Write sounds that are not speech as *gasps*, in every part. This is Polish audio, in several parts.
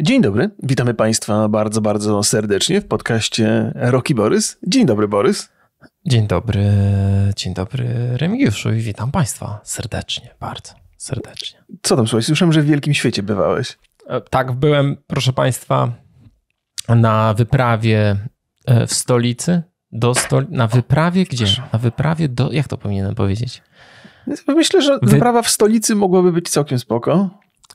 Dzień dobry, witamy Państwa bardzo, bardzo serdecznie w podcaście Roki Borys. Dzień dobry, Borys. Dzień dobry, dzień dobry Remigiuszu i witam Państwa serdecznie, bardzo serdecznie. Co tam słyszałeś? słyszałem, że w Wielkim Świecie bywałeś. E, tak, byłem, proszę Państwa, na wyprawie e, w stolicy, do stoli na wyprawie gdzie? Na wyprawie do, jak to powinienem powiedzieć? Myślę, że wyprawa w stolicy mogłaby być całkiem spoko.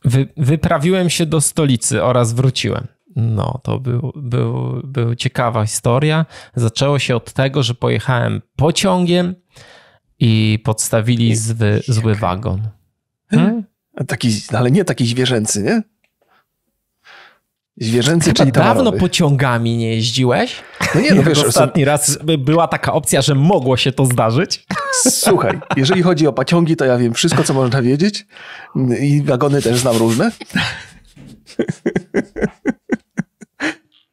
Wy, wyprawiłem się do stolicy oraz wróciłem. No, to był, był, był ciekawa historia. Zaczęło się od tego, że pojechałem pociągiem i podstawili zły wagon. Hm? Hmm? Taki, ale nie taki zwierzęcy, nie? Zwierzęcy, Chyba czyli dawno pociągami nie jeździłeś? No nie, no wiesz, ostatni są... raz była taka opcja, że mogło się to zdarzyć. Słuchaj, jeżeli chodzi o pociągi, to ja wiem wszystko, co można wiedzieć i wagony też znam różne.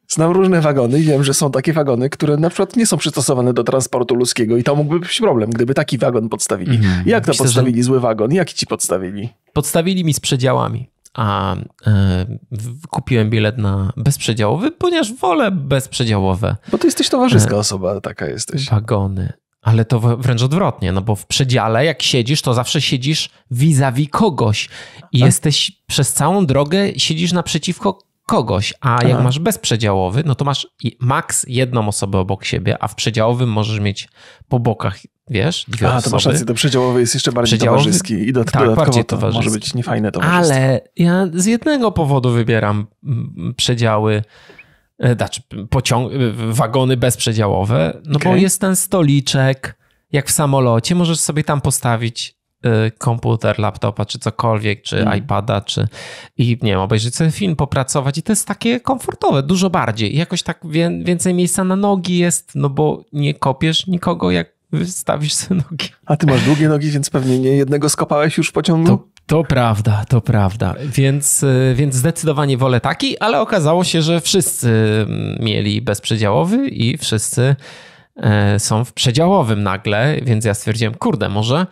Znam różne wagony i wiem, że są takie wagony, które na przykład nie są przystosowane do transportu ludzkiego i to mógłby być problem, gdyby taki wagon podstawili. Mm, jak to myślę, podstawili że... zły wagon? Jak ci podstawili? Podstawili mi z przedziałami a y, kupiłem bilet na bezprzedziałowy, ponieważ wolę bezprzedziałowe. Bo ty jesteś towarzyska e, osoba, taka jesteś. Wagony. Ale to wręcz odwrotnie, no bo w przedziale, jak siedzisz, to zawsze siedzisz vis-a-vis kogoś i tak. jesteś przez całą drogę siedzisz naprzeciwko kogoś, a Aha. jak masz bezprzedziałowy, no to masz maks jedną osobę obok siebie, a w przedziałowym możesz mieć po bokach Wiesz, dwie A, to masz rację, to przedziałowy jest jeszcze bardziej przedziałowy... towarzyski i do, tak, dodatkowo to może być niefajne towarzystwo. Ale ja z jednego powodu wybieram mm, mm, przedziały, e, znaczy pociąg, e, wagony bezprzedziałowe, no okay. bo jest ten stoliczek, jak w samolocie, możesz sobie tam postawić e, komputer, laptopa, czy cokolwiek, czy mm. iPada, czy i nie wiem, obejrzeć sobie film, popracować i to jest takie komfortowe, dużo bardziej. I jakoś tak wie, więcej miejsca na nogi jest, no bo nie kopiesz nikogo, jak wystawisz sobie nogi. A ty masz długie nogi, więc pewnie nie jednego skopałeś już w pociągu? To, to prawda, to prawda. Więc, y, więc zdecydowanie wolę taki, ale okazało się, że wszyscy mm, mieli bezprzedziałowy i wszyscy e, są w przedziałowym nagle, więc ja stwierdziłem, kurde, może,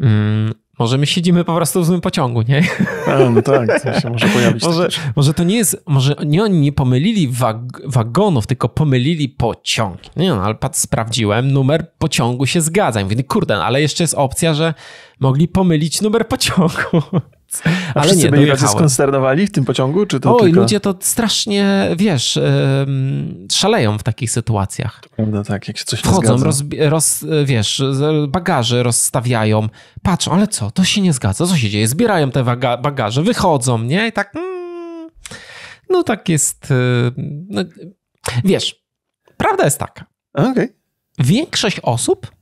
mm, może my siedzimy po prostu w złym pociągu, nie? no tak, to się może pojawić. *laughs* może, może to nie jest, może nie oni nie pomylili wag wagonów, tylko pomylili pociąg. Nie no, ale pat, sprawdziłem, numer pociągu się zgadza. mówię, kurde, no, ale jeszcze jest opcja, że mogli pomylić numer pociągu. *laughs* Ale nie, byli tacy skonsternowani w tym pociągu? Czy to O tylko... ludzie to strasznie, wiesz, szaleją w takich sytuacjach. To prawda, tak, jak się coś Wchodzą, roz, roz, wiesz, bagaże rozstawiają, patrzą, ale co, to się nie zgadza, co się dzieje? Zbierają te bagaże, wychodzą, nie? I tak, mm, no tak jest, y, no, wiesz, prawda jest taka. Okay. Większość osób,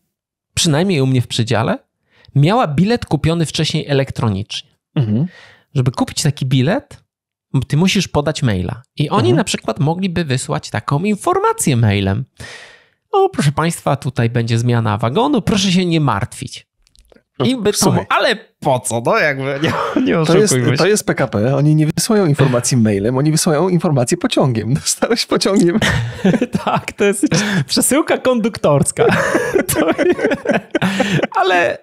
przynajmniej u mnie w przydziale, miała bilet kupiony wcześniej elektronicznie. Mhm. Żeby kupić taki bilet, ty musisz podać maila. I oni mhm. na przykład mogliby wysłać taką informację mailem. O, no, proszę Państwa, tutaj będzie zmiana wagonu, proszę się nie martwić. No, I by tam, ale po co? No jakby, nie, *laughs* nie to, jest, to jest PKP, oni nie wysyłają informacji mailem, oni wysyłają informację pociągiem. *laughs* Dostałeś pociągiem. *laughs* tak, to jest przesyłka konduktorska. ale,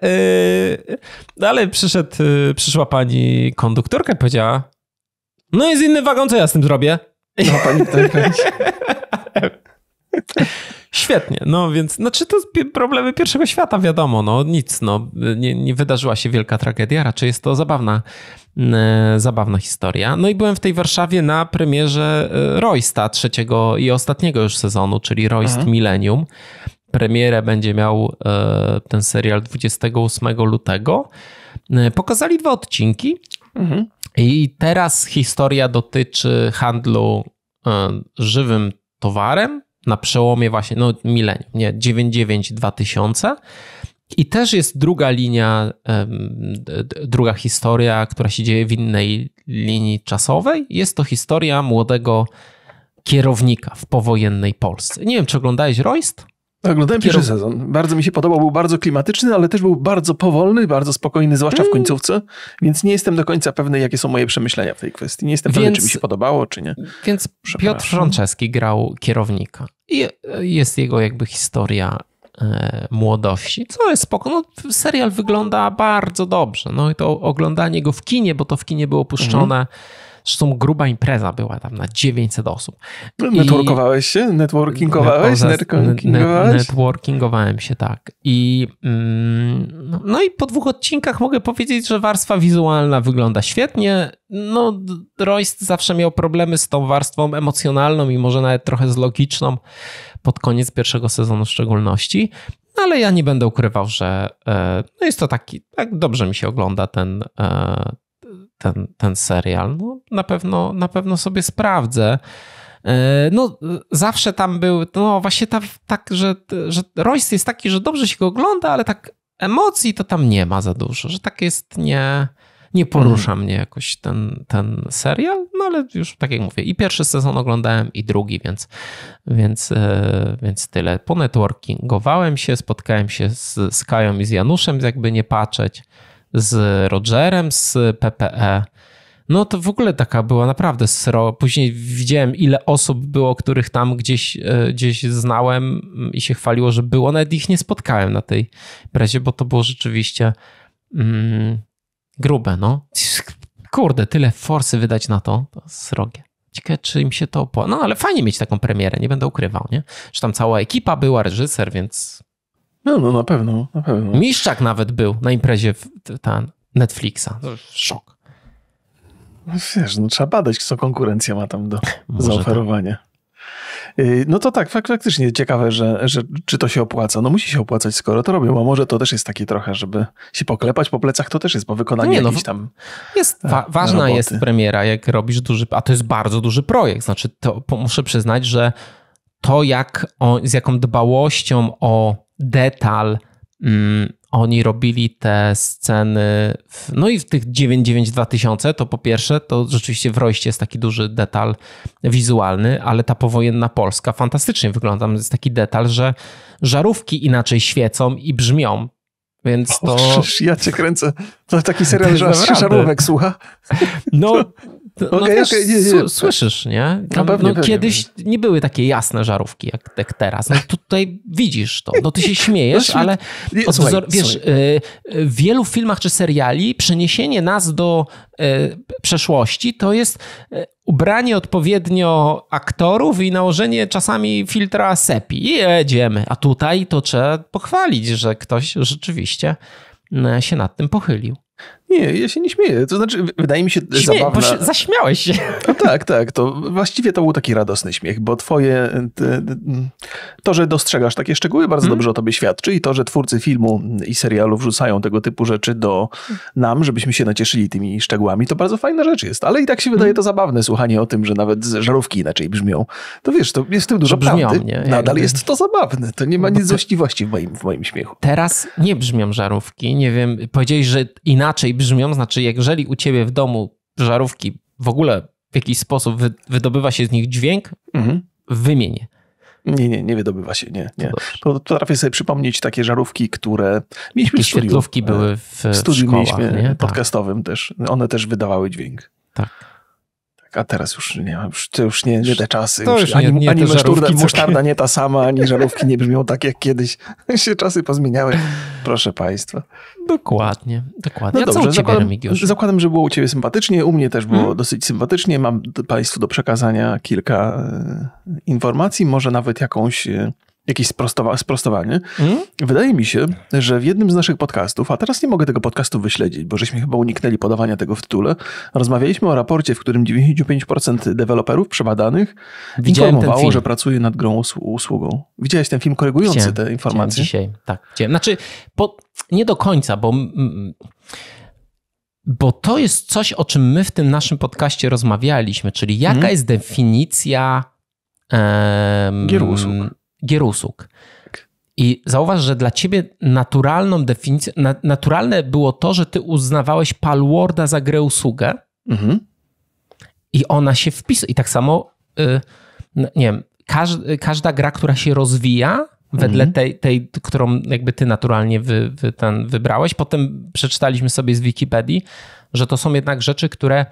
yy, ale przyszedł, y, przyszła pani konduktorka i powiedziała, no jest inny wagon, co ja z tym zrobię? No, pani tak Świetnie, no więc, znaczy to problemy pierwszego świata, wiadomo, no nic, no nie, nie wydarzyła się wielka tragedia, raczej jest to zabawna, mm, e, zabawna historia. No i byłem w tej Warszawie na premierze e, Roysta trzeciego i ostatniego już sezonu, czyli Royst mhm. Millennium. Premierę będzie miał e, ten serial 28 lutego. E, pokazali dwa odcinki mhm. i teraz historia dotyczy handlu e, żywym towarem, na przełomie właśnie, no milenium, nie, 99-2000. I też jest druga linia, druga historia, która się dzieje w innej linii czasowej. Jest to historia młodego kierownika w powojennej Polsce. Nie wiem, czy oglądałeś Royst? Tak, oglądałem pierwszy sezon. Bardzo mi się podobał. Był bardzo klimatyczny, ale też był bardzo powolny, bardzo spokojny, zwłaszcza w mm. końcówce. Więc nie jestem do końca pewny, jakie są moje przemyślenia w tej kwestii. Nie jestem więc, pewny, czy mi się podobało, czy nie. Więc Piotr Rzączewski grał kierownika. I e, jest jego jakby historia e, młodości, co jest spoko. No, serial wygląda bardzo dobrze. No i to oglądanie go w kinie, bo to w kinie było puszczone mhm Zresztą gruba impreza była tam na 900 osób. Networkowałeś się? Networkingowałeś? Networkingowałeś? Networkingowałem się, tak. I, mm, no, no i po dwóch odcinkach mogę powiedzieć, że warstwa wizualna wygląda świetnie. No, Royst zawsze miał problemy z tą warstwą emocjonalną i może nawet trochę z logiczną pod koniec pierwszego sezonu w szczególności no, ale ja nie będę ukrywał, że e, no jest to taki, tak dobrze mi się ogląda ten, e, ten, ten serial. No, na, pewno, na pewno sobie sprawdzę. E, no, zawsze tam był, no właśnie tam, tak, że, że Royce jest taki, że dobrze się go ogląda, ale tak emocji to tam nie ma za dużo, że tak jest nie, nie porusza mhm. mnie jakoś ten, ten serial, no ale już tak jak mówię, i pierwszy sezon oglądałem, i drugi, więc, więc, e, więc tyle. Ponetworkingowałem się, spotkałem się z, z Kają i z Januszem, jakby nie patrzeć z Rogerem z PPE. No to w ogóle taka była naprawdę sro. Później widziałem, ile osób było, których tam gdzieś, e, gdzieś znałem mm, i się chwaliło, że było. Nawet ich nie spotkałem na tej prezie, bo to było rzeczywiście mm, grube. No. Kurde, tyle forsy wydać na to. To srogie. Ciekawe, czy im się to opłaca. No ale fajnie mieć taką premierę, nie będę ukrywał, nie? Że tam cała ekipa była, reżyser, więc no, no na pewno, na pewno. Miszczak nawet był na imprezie w, ta, Netflixa. Szok. No, wiesz, no trzeba badać, co konkurencja ma tam do tak. zaoferowania. Y, no to tak, faktycznie ciekawe, że, że czy to się opłaca. No musi się opłacać, skoro to robią, a może to też jest takie trochę, żeby się poklepać po plecach, to też jest, bo wykonanie nie, no, tam jest e, wa Ważna roboty. jest premiera, jak robisz duży, a to jest bardzo duży projekt. Znaczy to muszę przyznać, że to jak o, z jaką dbałością o detal. Mm, oni robili te sceny, w, no i w tych 992000, to po pierwsze, to rzeczywiście w Royście jest taki duży detal wizualny, ale ta powojenna Polska fantastycznie wygląda. Jest taki detal, że żarówki inaczej świecą i brzmią. Więc to. O, ja cię kręcę. To taki serial, że żarówek słucha. No, *laughs* No okay, wiesz, okay, nie, nie, nie. Słyszysz, nie? No kiedyś nie były takie jasne żarówki jak, teraz. No tutaj widzisz to. No ty się śmiejesz, ale od wiesz, y, y, w wielu filmach czy seriali przeniesienie nas do y, przeszłości to jest ubranie odpowiednio aktorów i nałożenie czasami filtra sepi. I jedziemy. A tutaj to trzeba pochwalić, że ktoś rzeczywiście się nad tym pochylił. Nie, ja się nie śmieję. To znaczy, wydaje mi się zabawne. zabawna... Się zaśmiałeś się. *laughs* No tak, tak. To właściwie to był taki radosny śmiech, bo twoje... To, że dostrzegasz takie szczegóły, bardzo hmm. dobrze o tobie świadczy i to, że twórcy filmu i serialu wrzucają tego typu rzeczy do nam, żebyśmy się nacieszyli tymi szczegółami, to bardzo fajna rzecz jest. Ale i tak się wydaje hmm. to zabawne, słuchanie o tym, że nawet żarówki inaczej brzmią. To wiesz, to jest w tym dużo to brzmią, prawdy. Nie? Nadal jest to zabawne. To nie ma no nic złośliwości w moim, w moim śmiechu. Teraz nie brzmią żarówki. Nie wiem, powiedziałeś, że inaczej brzmią, znaczy jeżeli u ciebie w domu żarówki w ogóle w jakiś sposób wydobywa się z nich dźwięk, mhm. Nie, nie, nie wydobywa się, nie. nie. To Potrafię sobie przypomnieć takie żarówki, które mieliśmy Jakie w studiu. świetlówki były w, w studiu szkołach, mieliśmy nie? Tak. podcastowym tak. też. One też wydawały dźwięk. Tak tak, a teraz już nie, już, to już nie, nie te czasy. To już, już nie, ani, nie ani musztarda nie ta sama, ani żarówki nie brzmią tak jak kiedyś. *laughs* się czasy pozmieniały. Proszę państwa. Dokładnie, dokładnie. No ja dobrze, zakładam, zakładam, że było u ciebie sympatycznie, u mnie też było hmm. dosyć sympatycznie. Mam państwu do przekazania kilka e, informacji, może nawet jakąś e, jakieś sprostowa- sprostowanie. Mhm. Wydaje mi się, że w jednym z naszych podcastów, a teraz nie mogę tego podcastu wyśledzić, bo żeśmy chyba uniknęli podawania tego w tytule, rozmawialiśmy o raporcie, w którym 95% deweloperów przebadanych Widziałem informowało, że pracuje nad grą usługą. Widziałeś ten film korygujący Widziałem. te informacje? Widziałem dzisiaj, tak. Widziałem. Znaczy, po, nie do końca, bo... bo to jest coś, o czym my w tym naszym podcaście rozmawialiśmy, czyli jaka hmm? jest definicja um, gier usług gier usług. I zauważ, że dla ciebie naturalną definicję, naturalne było to, że ty uznawałeś Palworda za grę usługę mhm. i ona się wpisuje. I tak samo, y, no, nie wiem, każ, każda gra, która się rozwija, wedle mhm. tej, tej, którą jakby ty naturalnie wy, wy ten wybrałeś. Potem przeczytaliśmy sobie z Wikipedii, że to są jednak rzeczy, które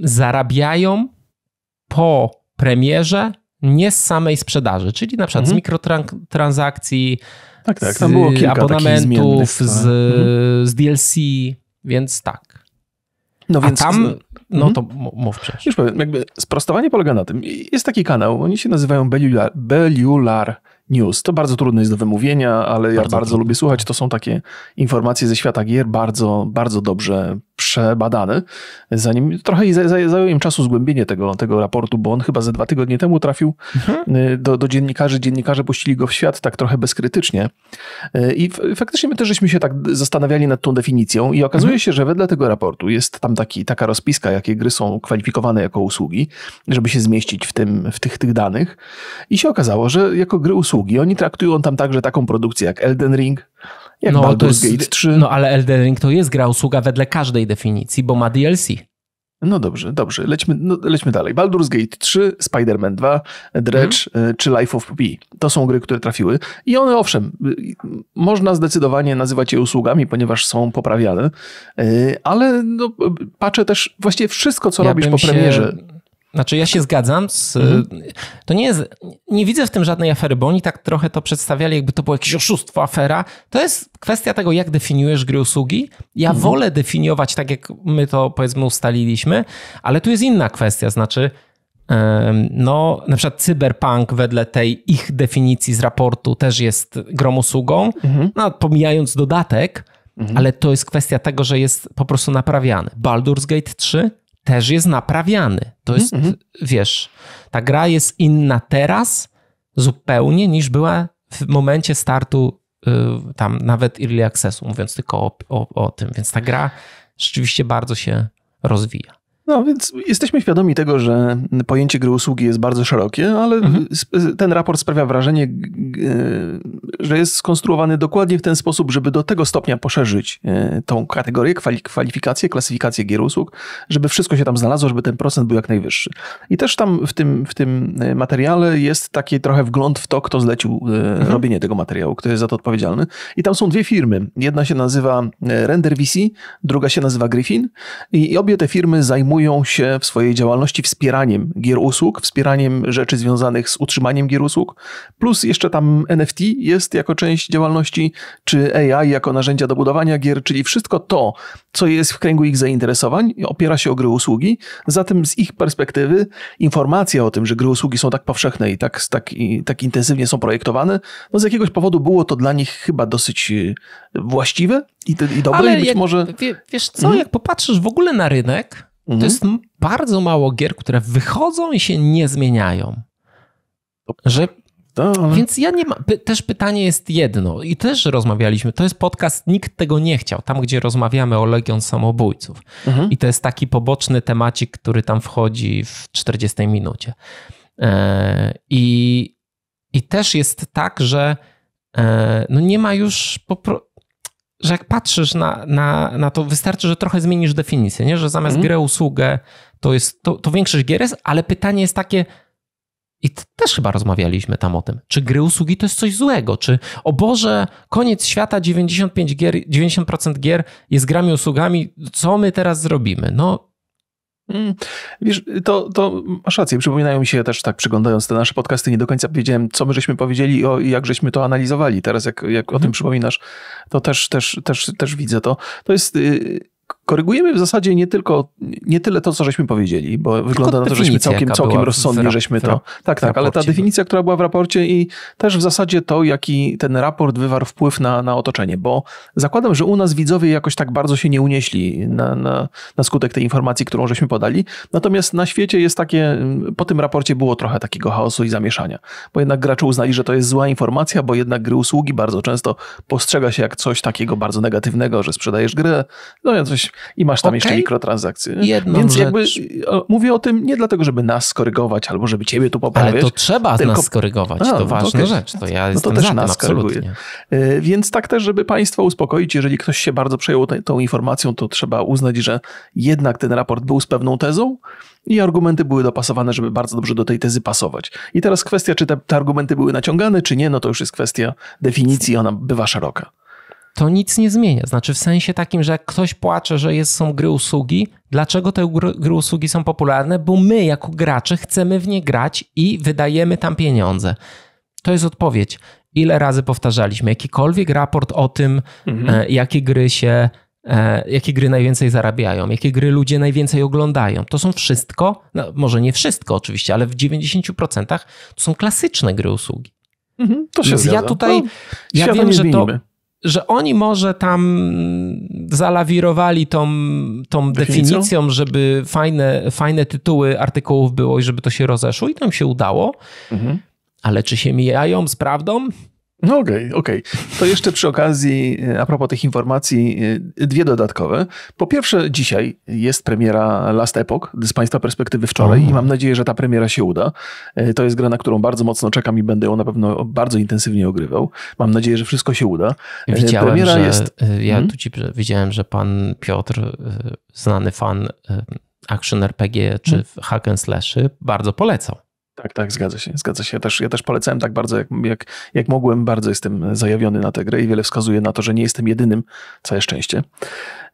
zarabiają po premierze nie z samej sprzedaży, czyli na przykład mhm. z mikrotransakcji, tak, tak, z tam było kilka abonamentów, z, tak. mhm. z DLC, więc tak. No więc A tam, no mhm. to mów przecież. Już powiem, jakby sprostowanie polega na tym. Jest taki kanał, oni się nazywają Bellular, Bellular News. To bardzo trudne jest do wymówienia, ale bardzo ja bardzo trudne. lubię słuchać. To są takie informacje ze świata gier bardzo, bardzo dobrze przebadany, zanim trochę zajęło im czasu zgłębienie tego, tego raportu, bo on chyba ze dwa tygodnie temu trafił mhm. Y, do, do dziennikarzy, dziennikarze puścili go w świat tak trochę bezkrytycznie y, i faktycznie my też żeśmy się tak zastanawiali nad tą definicją i okazuje mhm. się, że wedle tego raportu jest tam taki, taka rozpiska, jakie gry są kwalifikowane jako usługi, żeby się zmieścić w, tym, w tych, tych danych i się okazało, że jako gry usługi oni traktują tam także taką produkcję jak Elden Ring, jak no, Baldur's jest, Gate 3. No ale Elden Ring to jest gra usługa wedle każdej definicji, bo ma DLC. No dobrze, dobrze. Lećmy, no, lećmy dalej. Baldur's Gate 3, Spider-Man 2, Dredge mhm. e, czy Life of Pi. To są gry, które trafiły. I one owszem, y, można zdecydowanie nazywać je usługami, ponieważ są poprawiane, y, ale no, y, patrzę też właściwie wszystko, co ja robisz po premierze. Się znaczy, ja się zgadzam. Z, mhm. To nie jest. Nie widzę w tym żadnej afery, bo oni tak trochę to przedstawiali, jakby to było jakieś oszustwo, afera. To jest kwestia tego, jak definiujesz gry usługi. Ja mhm. wolę definiować tak, jak my to powiedzmy ustaliliśmy, ale tu jest inna kwestia. Znaczy, no, na przykład cyberpunk wedle tej ich definicji z raportu też jest grom usługą, mhm. no, pomijając dodatek, mhm. ale to jest kwestia tego, że jest po prostu naprawiany. Baldur's Gate 3 też jest naprawiany. To jest, mm -hmm. wiesz, ta gra jest inna teraz zupełnie niż była w momencie startu y, tam nawet early accessu, mówiąc tylko o, o, o tym. Więc ta gra rzeczywiście bardzo się rozwija. No więc jesteśmy świadomi tego, że pojęcie gry usługi jest bardzo szerokie, ale mhm. ten raport sprawia wrażenie, e, że jest skonstruowany dokładnie w ten sposób, żeby do tego stopnia poszerzyć e, tą kategorię, kwalifikację, klasyfikację gier usług, żeby wszystko się tam znalazło, żeby ten procent był jak najwyższy. I też tam w tym, w tym e, materiale jest taki trochę wgląd w to, kto zlecił mhm. robienie tego materiału, kto jest za to odpowiedzialny. I tam są dwie firmy. Jedna się nazywa Render VC, druga się nazywa Griffin i obie te firmy zajmują zajmują się w swojej działalności wspieraniem gier usług, wspieraniem rzeczy związanych z utrzymaniem gier usług, plus jeszcze tam NFT jest jako część działalności, czy AI jako narzędzia do budowania gier, czyli wszystko to, co jest w kręgu ich zainteresowań, opiera się o gry usługi. Zatem z ich perspektywy informacja o tym, że gry usługi są tak powszechne i tak, tak, i tak intensywnie są projektowane, no z jakiegoś powodu było to dla nich chyba dosyć y, właściwe i, i dobre, Ale i być jak, może... wiesz co, mhm. jak popatrzysz w ogóle na rynek, Mhm. To jest bardzo mało gier, które wychodzą i się nie zmieniają. Że to, ale... Więc ja nie mam. Też pytanie jest jedno, i też rozmawialiśmy. To jest podcast, nikt tego nie chciał. Tam, gdzie rozmawiamy o Legion Samobójców. Mhm. I to jest taki poboczny temacik, który tam wchodzi w 40 minucie. E, I, i też jest tak, że e, no nie ma już. Popro że jak patrzysz na, na, na to, wystarczy, że trochę zmienisz definicję, nie? że zamiast mm. grę, usługę, to jest to, to większość gier jest, ale pytanie jest takie, i też chyba rozmawialiśmy tam o tym, czy gry, usługi to jest coś złego, czy o Boże, koniec świata, 95 gier, 90% gier jest grami, usługami, co my teraz zrobimy? No Mm. wiesz, to, to masz rację. Przypominają mi się też tak, przyglądając te nasze podcasty, nie do końca wiedziałem, co my żeśmy powiedzieli o, i jak żeśmy to analizowali. Teraz, jak, jak o tym mhm. przypominasz, to też, też, też, też widzę to. To jest. Yy, korygujemy w zasadzie nie tylko, nie tyle to, co żeśmy powiedzieli, bo tylko wygląda na to, żeśmy całkiem, całkiem rozsądnie żeśmy to... Tak, tak, ale ta definicja, która była w raporcie i też w zasadzie to, jaki ten raport wywarł wpływ na, na otoczenie, bo zakładam, że u nas widzowie jakoś tak bardzo się nie unieśli na, na, na skutek tej informacji, którą żeśmy podali, natomiast na świecie jest takie, po tym raporcie było trochę takiego chaosu i zamieszania, bo jednak gracze uznali, że to jest zła informacja, bo jednak gry usługi bardzo często postrzega się jak coś takiego bardzo negatywnego, że sprzedajesz grę, no ja coś i masz tam okay. jeszcze mikrotransakcje. Jedną Więc rzecz. jakby mówię o tym nie dlatego, żeby nas skorygować albo żeby ciebie tu poprawić. Ale to trzeba tylko... nas skorygować, A, to no ważna to rzecz. To ja no to też nas absolutnie. E, więc tak też, żeby państwa uspokoić, jeżeli ktoś się bardzo przejął tą informacją, to trzeba uznać, że jednak ten raport był z pewną tezą i argumenty były dopasowane, żeby bardzo dobrze do tej tezy pasować. I teraz kwestia, czy te, te argumenty były naciągane, czy nie, no to już jest kwestia definicji, ona bywa szeroka to nic nie zmienia. Znaczy, w sensie takim, że jak ktoś płacze, że jest, są gry usługi, dlaczego te gry usługi są popularne? Bo my, jako gracze, chcemy w nie grać i wydajemy tam pieniądze. To jest odpowiedź. Ile razy powtarzaliśmy jakikolwiek raport o tym, mhm. E, jakie gry się e, jakie gry najwięcej zarabiają, jakie gry ludzie najwięcej oglądają. To są wszystko, no może nie wszystko oczywiście, ale w 90% to są klasyczne gry usługi. Mhm, to się Więc zgadza. ja tutaj, no, ja wiem, że to że oni może tam zalawirowali tą, tą definicją? definicją, żeby fajne, fajne tytuły artykułów było i żeby to się rozeszło i tam się udało. Mhm. Ale czy się mijają z prawdą? No okej, okay, okej. Okay. To jeszcze przy okazji, e, a propos tych informacji, e, dwie dodatkowe. Po pierwsze, dzisiaj jest premiera Last Epoch, z Państwa perspektywy wczoraj i mam nadzieję, że ta premiera się uda. E, to jest gra, na którą bardzo mocno czekam i będę ją na pewno bardzo intensywnie ogrywał. Mam nadzieję, że wszystko się uda. Widziałem, premiera że, jest... Ja mhm. tu ci widziałem, że pan Piotr, znany fan action RPG czy hmm. hack and slashy, bardzo polecał. Tak, tak, zgadza się, zgadza się. Ja też, ja też polecałem tak bardzo, jak, jak, jak mogłem, bardzo jestem zajawiony na tę grę i wiele wskazuje na to, że nie jestem jedynym, całe szczęście.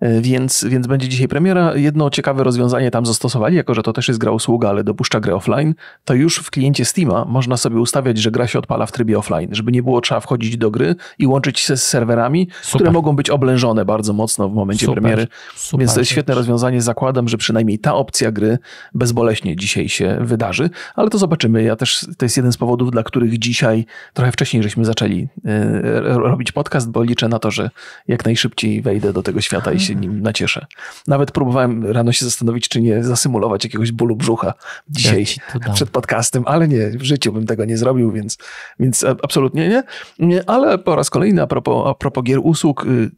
E, więc, więc będzie dzisiaj premiera. Jedno ciekawe rozwiązanie tam zastosowali, jako że to też jest gra usługa, ale dopuszcza grę offline, to już w kliencie Steama można sobie ustawiać, że gra się odpala w trybie offline, żeby nie było trzeba wchodzić do gry i łączyć się z serwerami, Super. które mogą być oblężone bardzo mocno w momencie Super. premiery. Super. Więc to jest świetne rozwiązanie. Zakładam, że przynajmniej ta opcja gry bezboleśnie dzisiaj się wydarzy, ale to zobaczymy. Ja też to jest jeden z powodów, dla których dzisiaj trochę wcześniej żeśmy zaczęli e, robić podcast, bo liczę na to, że jak najszybciej wejdę do tego świata i się się nim nacieszę. Nawet próbowałem rano się zastanowić, czy nie zasymulować jakiegoś bólu brzucha dzisiaj ja przed podcastem, ale nie, w życiu bym tego nie zrobił, więc, więc absolutnie nie. Ale po raz kolejny a propos, a propos gier usług, y,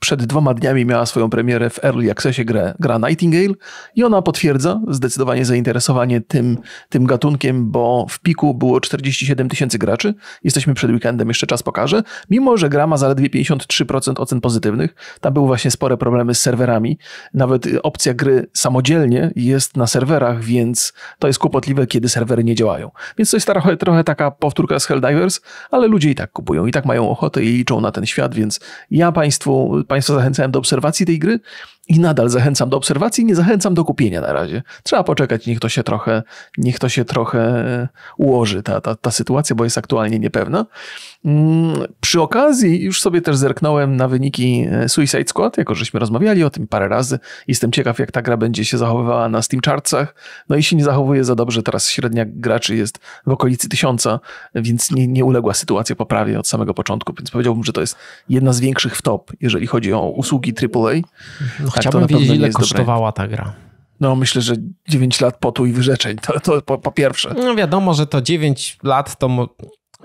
przed dwoma dniami miała swoją premierę w Early Accessie grę, gra Nightingale i ona potwierdza zdecydowanie zainteresowanie tym, tym gatunkiem, bo w piku było 47 tysięcy graczy. Jesteśmy przed weekendem, jeszcze czas pokaże. Mimo, że gra ma zaledwie 53% ocen pozytywnych, tam były właśnie spore problemy z serwerami. Nawet opcja gry samodzielnie jest na serwerach, więc to jest kłopotliwe, kiedy serwery nie działają. Więc to jest trochę, trochę taka powtórka z Helldivers, ale ludzie i tak kupują, i tak mają ochotę i liczą na ten świat, więc ja Państwu Państwa zachęcałem do obserwacji tej gry i nadal zachęcam do obserwacji, nie zachęcam do kupienia na razie. Trzeba poczekać, niech to się trochę, niech to się trochę ułoży ta, ta, ta sytuacja, bo jest aktualnie niepewna. Mm, przy okazji już sobie też zerknąłem na wyniki e, Suicide Squad, jako żeśmy rozmawiali o tym parę razy. Jestem ciekaw, jak ta gra będzie się zachowywała na Steam Chartsach. No i się nie zachowuje za dobrze, teraz średnia graczy jest w okolicy tysiąca, więc nie, nie uległa sytuacja poprawie od samego początku, więc powiedziałbym, że to jest jedna z większych w top, jeżeli chodzi o usługi AAA. No, tak, Chciałbym wiedzieć, ile kosztowała ta gra. No, myślę, że 9 lat potu i wyrzeczeń, to, to po, po, pierwsze. No wiadomo, że to 9 lat to mo-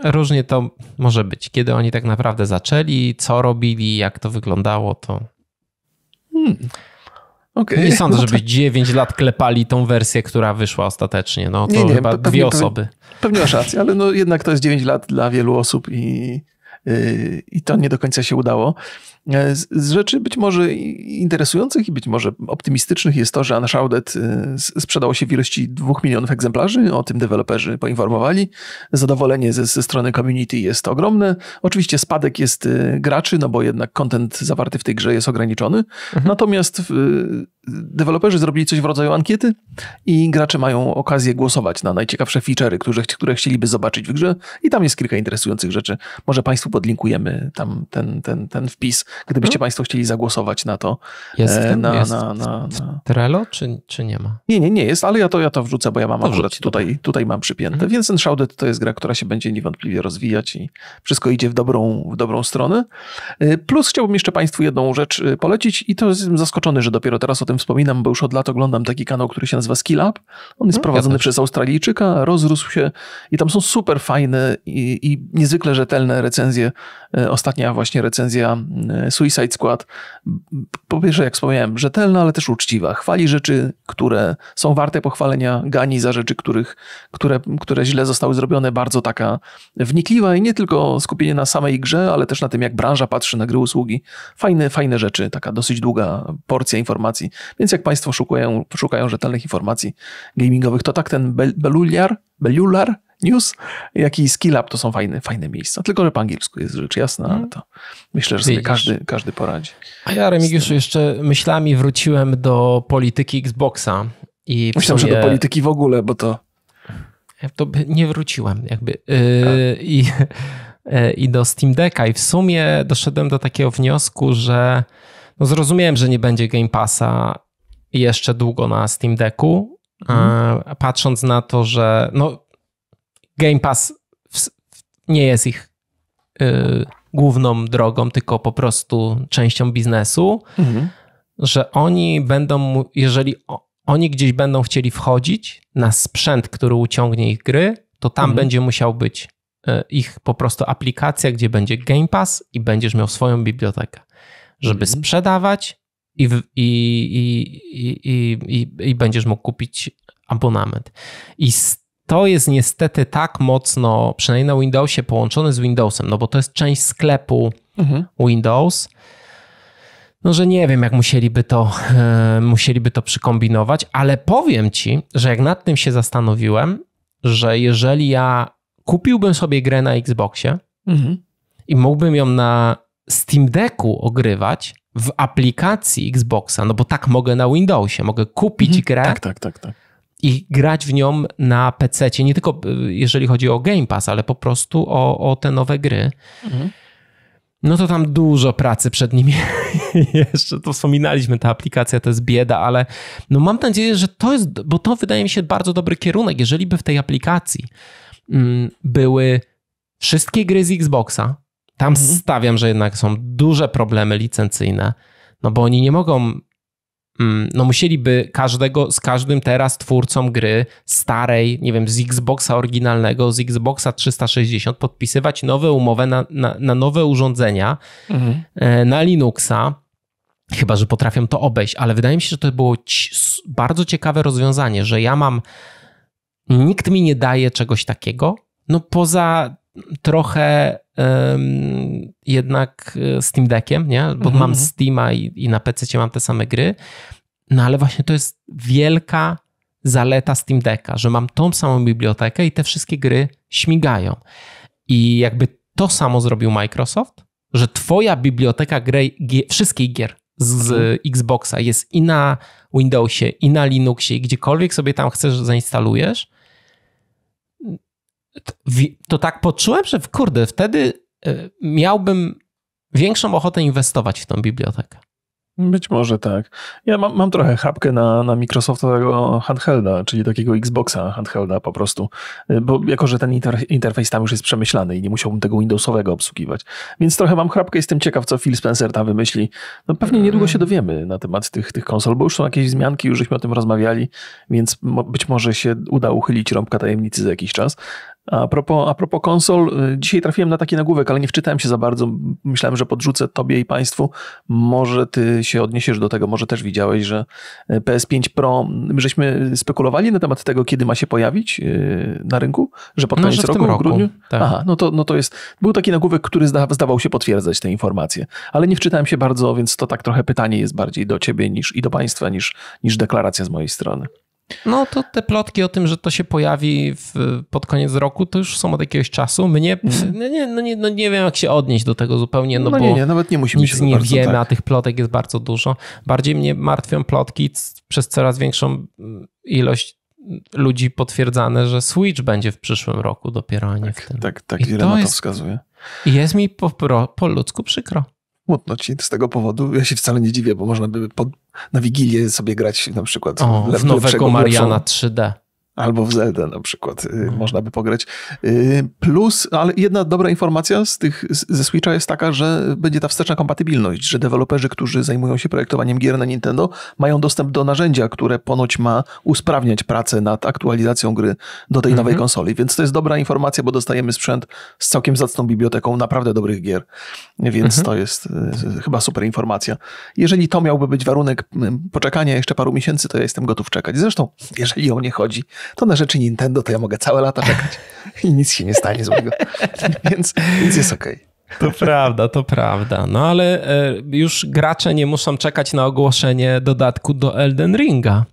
różnie to może być. Kiedy oni tak naprawdę zaczęli, co robili, jak to wyglądało, to... Hmm. Okay. Nie sądzę, *laughs* no żeby no to... 9 lat klepali tą wersję, która wyszła ostatecznie. No to nie, nie, chyba pewnie, dwie osoby. Pewnie, pewnie masz rację, ale no jednak to jest 9 lat dla wielu osób i, yy, i to nie do końca się udało. E, z, rzeczy być może interesujących i być może optymistycznych jest to, że Unshrouded e, sprzedało się w ilości 2 milionów egzemplarzy. O tym deweloperzy poinformowali. Zadowolenie ze, ze strony community jest ogromne. Oczywiście spadek jest e, graczy, no bo jednak content zawarty w tej grze jest ograniczony. Mhm. Natomiast deweloperzy zrobili coś w rodzaju ankiety i gracze mają okazję głosować na najciekawsze featurey, które, które chcieliby zobaczyć w grze i tam jest kilka interesujących rzeczy. Może Państwu podlinkujemy tam ten, ten, ten wpis gdybyście no. Państwo chcieli zagłosować na to. Jest, e, na, jest na, na, na, Trello, czy, czy nie ma? Nie, nie, nie jest, ale ja to, ja to wrzucę, bo ja mam to akurat tutaj, tutaj mam przypięte. Mhm. Więc Shrouded to jest gra, która się będzie niewątpliwie rozwijać i wszystko idzie w dobrą, w dobrą stronę. E, plus chciałbym jeszcze Państwu jedną rzecz e, polecić i to jestem zaskoczony, że dopiero teraz o tym wspominam, bo już od lat oglądam taki kanał, który się nazywa Skillab. On jest no, prowadzony ja przez Australijczyka, rozrósł się i tam są super fajne i, i niezwykle rzetelne recenzje E, ostatnia właśnie recenzja e, Suicide Squad. Po pierwsze, jak wspomniałem, rzetelna, ale też uczciwa. Chwali rzeczy, które są warte pochwalenia, gani za rzeczy, których, które, które źle zostały zrobione. Bardzo taka wnikliwa i nie tylko skupienie na samej grze, ale też na tym, jak branża patrzy na gry usługi. Fajne, fajne rzeczy, taka dosyć długa porcja informacji. Więc jak Państwo szukają, szukają rzetelnych informacji gamingowych, to tak ten Beluliar, Belular News, jak i Skillab to są fajne, fajne miejsca. Tylko, że po angielsku jest rzecz jasna, ale mhm. to myślę, że sobie każdy, każdy poradzi. A ja, Remigiuszu, jeszcze myślami wróciłem do polityki Xboxa. I Myślałem, sumie... że do polityki w ogóle, bo to... To nie wróciłem jakby. Yy, i, *laughs* y, I do Steam Decka i w sumie doszedłem do takiego wniosku, że no zrozumiałem, że nie będzie Game Passa jeszcze długo na Steam Decku, mhm. patrząc na to, że no Game Pass w, nie jest ich y, główną drogą, tylko po prostu częścią biznesu, mhm. że oni będą, jeżeli oni gdzieś będą chcieli wchodzić na sprzęt, który uciągnie ich gry, to tam mhm. będzie musiał być y, ich po prostu aplikacja, gdzie będzie Game Pass i będziesz miał swoją bibliotekę, żeby mhm. sprzedawać i, w, i, i, i, i, i, będziesz mógł kupić abonament. I z to jest niestety tak mocno, przynajmniej na Windowsie, połączone z Windowsem, no bo to jest część sklepu mhm. Windows. No, że nie wiem, jak musieliby to, yy, musieliby to przykombinować, ale powiem ci, że jak nad tym się zastanowiłem, że jeżeli ja kupiłbym sobie grę na Xboxie mhm. i mógłbym ją na Steam Decku ogrywać w aplikacji Xboxa, no bo tak mogę na Windowsie, mogę kupić mhm. grę. Tak, tak, tak, tak i grać w nią na PC, nie tylko y, jeżeli chodzi o Game Pass, ale po prostu o, o te nowe gry. Mhm. No to tam dużo pracy przed nimi *laughs* jeszcze. To wspominaliśmy, ta aplikacja to jest bieda, ale no mam nadzieję, że to jest, bo to wydaje mi się bardzo dobry kierunek. Jeżeli by w tej aplikacji mm, były wszystkie gry z Xboxa, tam mhm. stawiam, że jednak są duże problemy licencyjne, no bo oni nie mogą Mm, no musieliby każdego z każdym teraz twórcą gry starej, nie wiem, z Xboxa oryginalnego, z Xboxa 360 podpisywać nowe umowę na, na, na nowe urządzenia, mhm. E, na Linuxa, chyba że potrafią to obejść, ale wydaje mi się, że to było bardzo ciekawe rozwiązanie, że ja mam, nikt mi nie daje czegoś takiego, no poza trochę jednak e, Steam Deckiem, nie? bo mhm. mam Steama i, i na PC mam te same gry. No ale właśnie to jest wielka zaleta Steam Decka, że mam tą samą bibliotekę i te wszystkie gry śmigają. I jakby to samo zrobił Microsoft, że twoja biblioteka gry, wszystkich gier z, mhm. Xboxa jest i na Windowsie, i na Linuxie, i gdziekolwiek sobie tam chcesz zainstalujesz, to tak poczułem, że kurde, wtedy e, miałbym większą ochotę inwestować w tą bibliotekę. Być może tak. Ja mam, mam trochę chapkę na, na Microsoftowego handhelda, czyli takiego Xboxa handhelda po prostu, e, bo jako, że ten interfejs tam już jest przemyślany i nie musiałbym tego Windowsowego obsługiwać. Więc trochę mam chapkę, jestem ciekaw, co Phil Spencer tam wymyśli. No pewnie niedługo się dowiemy na temat tych, tych konsol, bo już są jakieś wzmianki, już żeśmy o tym rozmawiali, więc być może się uda uchylić rąbka tajemnicy za jakiś czas, a propos, a propos konsol, y, dzisiaj trafiłem na taki nagłówek, ale nie wczytałem się za bardzo. Myślałem, że podrzucę tobie i państwu. Może ty się odniesiesz do tego, może też widziałeś, że y, PS5 Pro, mm, żeśmy spekulowali na temat tego, kiedy ma się pojawić y, na rynku? Że pod no, koniec no, roku, roku, w grudniu? Tak. Aha, no to, no to jest, był taki nagłówek, który zda, zdawał się potwierdzać te informacje, ale nie wczytałem się bardzo, więc to tak trochę pytanie jest bardziej do ciebie niż i do państwa niż, niż deklaracja z mojej strony. No to te plotki o tym, że to się pojawi w, pod koniec roku, to już są od jakiegoś czasu. Mnie, mhm. no nie, no nie, no nie wiem, jak się odnieść do tego zupełnie, no, no bo nie, nie, nawet nie musimy nic się nie wiemy, tak. a tych plotek jest bardzo dużo. Bardziej mnie martwią plotki przez coraz większą mm, ilość mm, ludzi potwierdzane, że Switch będzie w przyszłym roku dopiero, a nie tak, w tym. Tak, tak, I wiele na to jest, wskazuje. I jest mi po, po ludzku przykro. Smutno ci z tego powodu. Ja się wcale nie dziwię, bo można by pod, na Wigilię sobie grać na przykład. O, w nowego Mariana 3D. Albo w Zelda na przykład y, można by pograć. Y, plus, ale jedna dobra informacja z tych, ze Switcha jest taka, że będzie ta wsteczna kompatybilność, że deweloperzy, którzy zajmują się projektowaniem gier na Nintendo, mają dostęp do narzędzia, które ponoć ma usprawniać pracę nad aktualizacją gry do tej nowej mhm. konsoli. Więc to jest dobra informacja, bo dostajemy sprzęt z całkiem zacną biblioteką naprawdę dobrych gier. Więc mhm. to jest y, chyba super informacja. Jeżeli to miałby być warunek poczekania jeszcze paru miesięcy, to ja jestem gotów czekać. Zresztą, jeżeli o nie chodzi, to na rzeczy Nintendo to ja mogę całe lata czekać i nic się nie stanie złego. *laughs* więc, więc jest okej. Okay. To prawda, to prawda. No ale e, już gracze nie muszą czekać na ogłoszenie dodatku do Elden Ringa.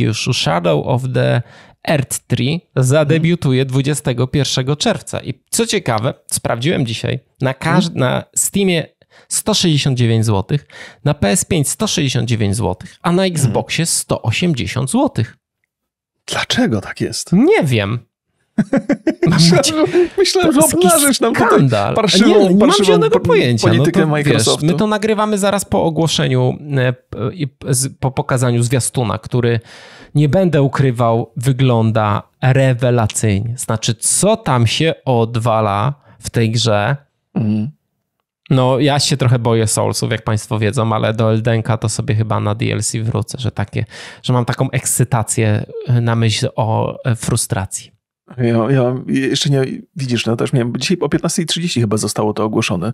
już Shadow of the Earth Tree zadebiutuje 21 czerwca. I co ciekawe, sprawdziłem dzisiaj, na, każd- mhm. na Steamie 169 zł, na PS5 169 zł, a na Xboxie 180 zł. Dlaczego tak jest? Nie wiem. *laughs* myślałem, że, myślałem, że obnażysz nam tutaj parszywą, nie, nie parszywą mam żadnego pojęcia. politykę no to, Microsoftu. Wiesz, my to nagrywamy zaraz po ogłoszeniu e, i po pokazaniu zwiastuna, który nie będę ukrywał, wygląda rewelacyjnie. Znaczy, co tam się odwala w tej grze? mhm. No, ja się trochę boję Soulsów, jak Państwo wiedzą, ale do Eldenka to sobie chyba na DLC wrócę, że takie, że mam taką ekscytację e, na myśl o e, frustracji. Ja, ja jeszcze nie, widzisz, no też miałem, dzisiaj o 15.30 chyba zostało to ogłoszone.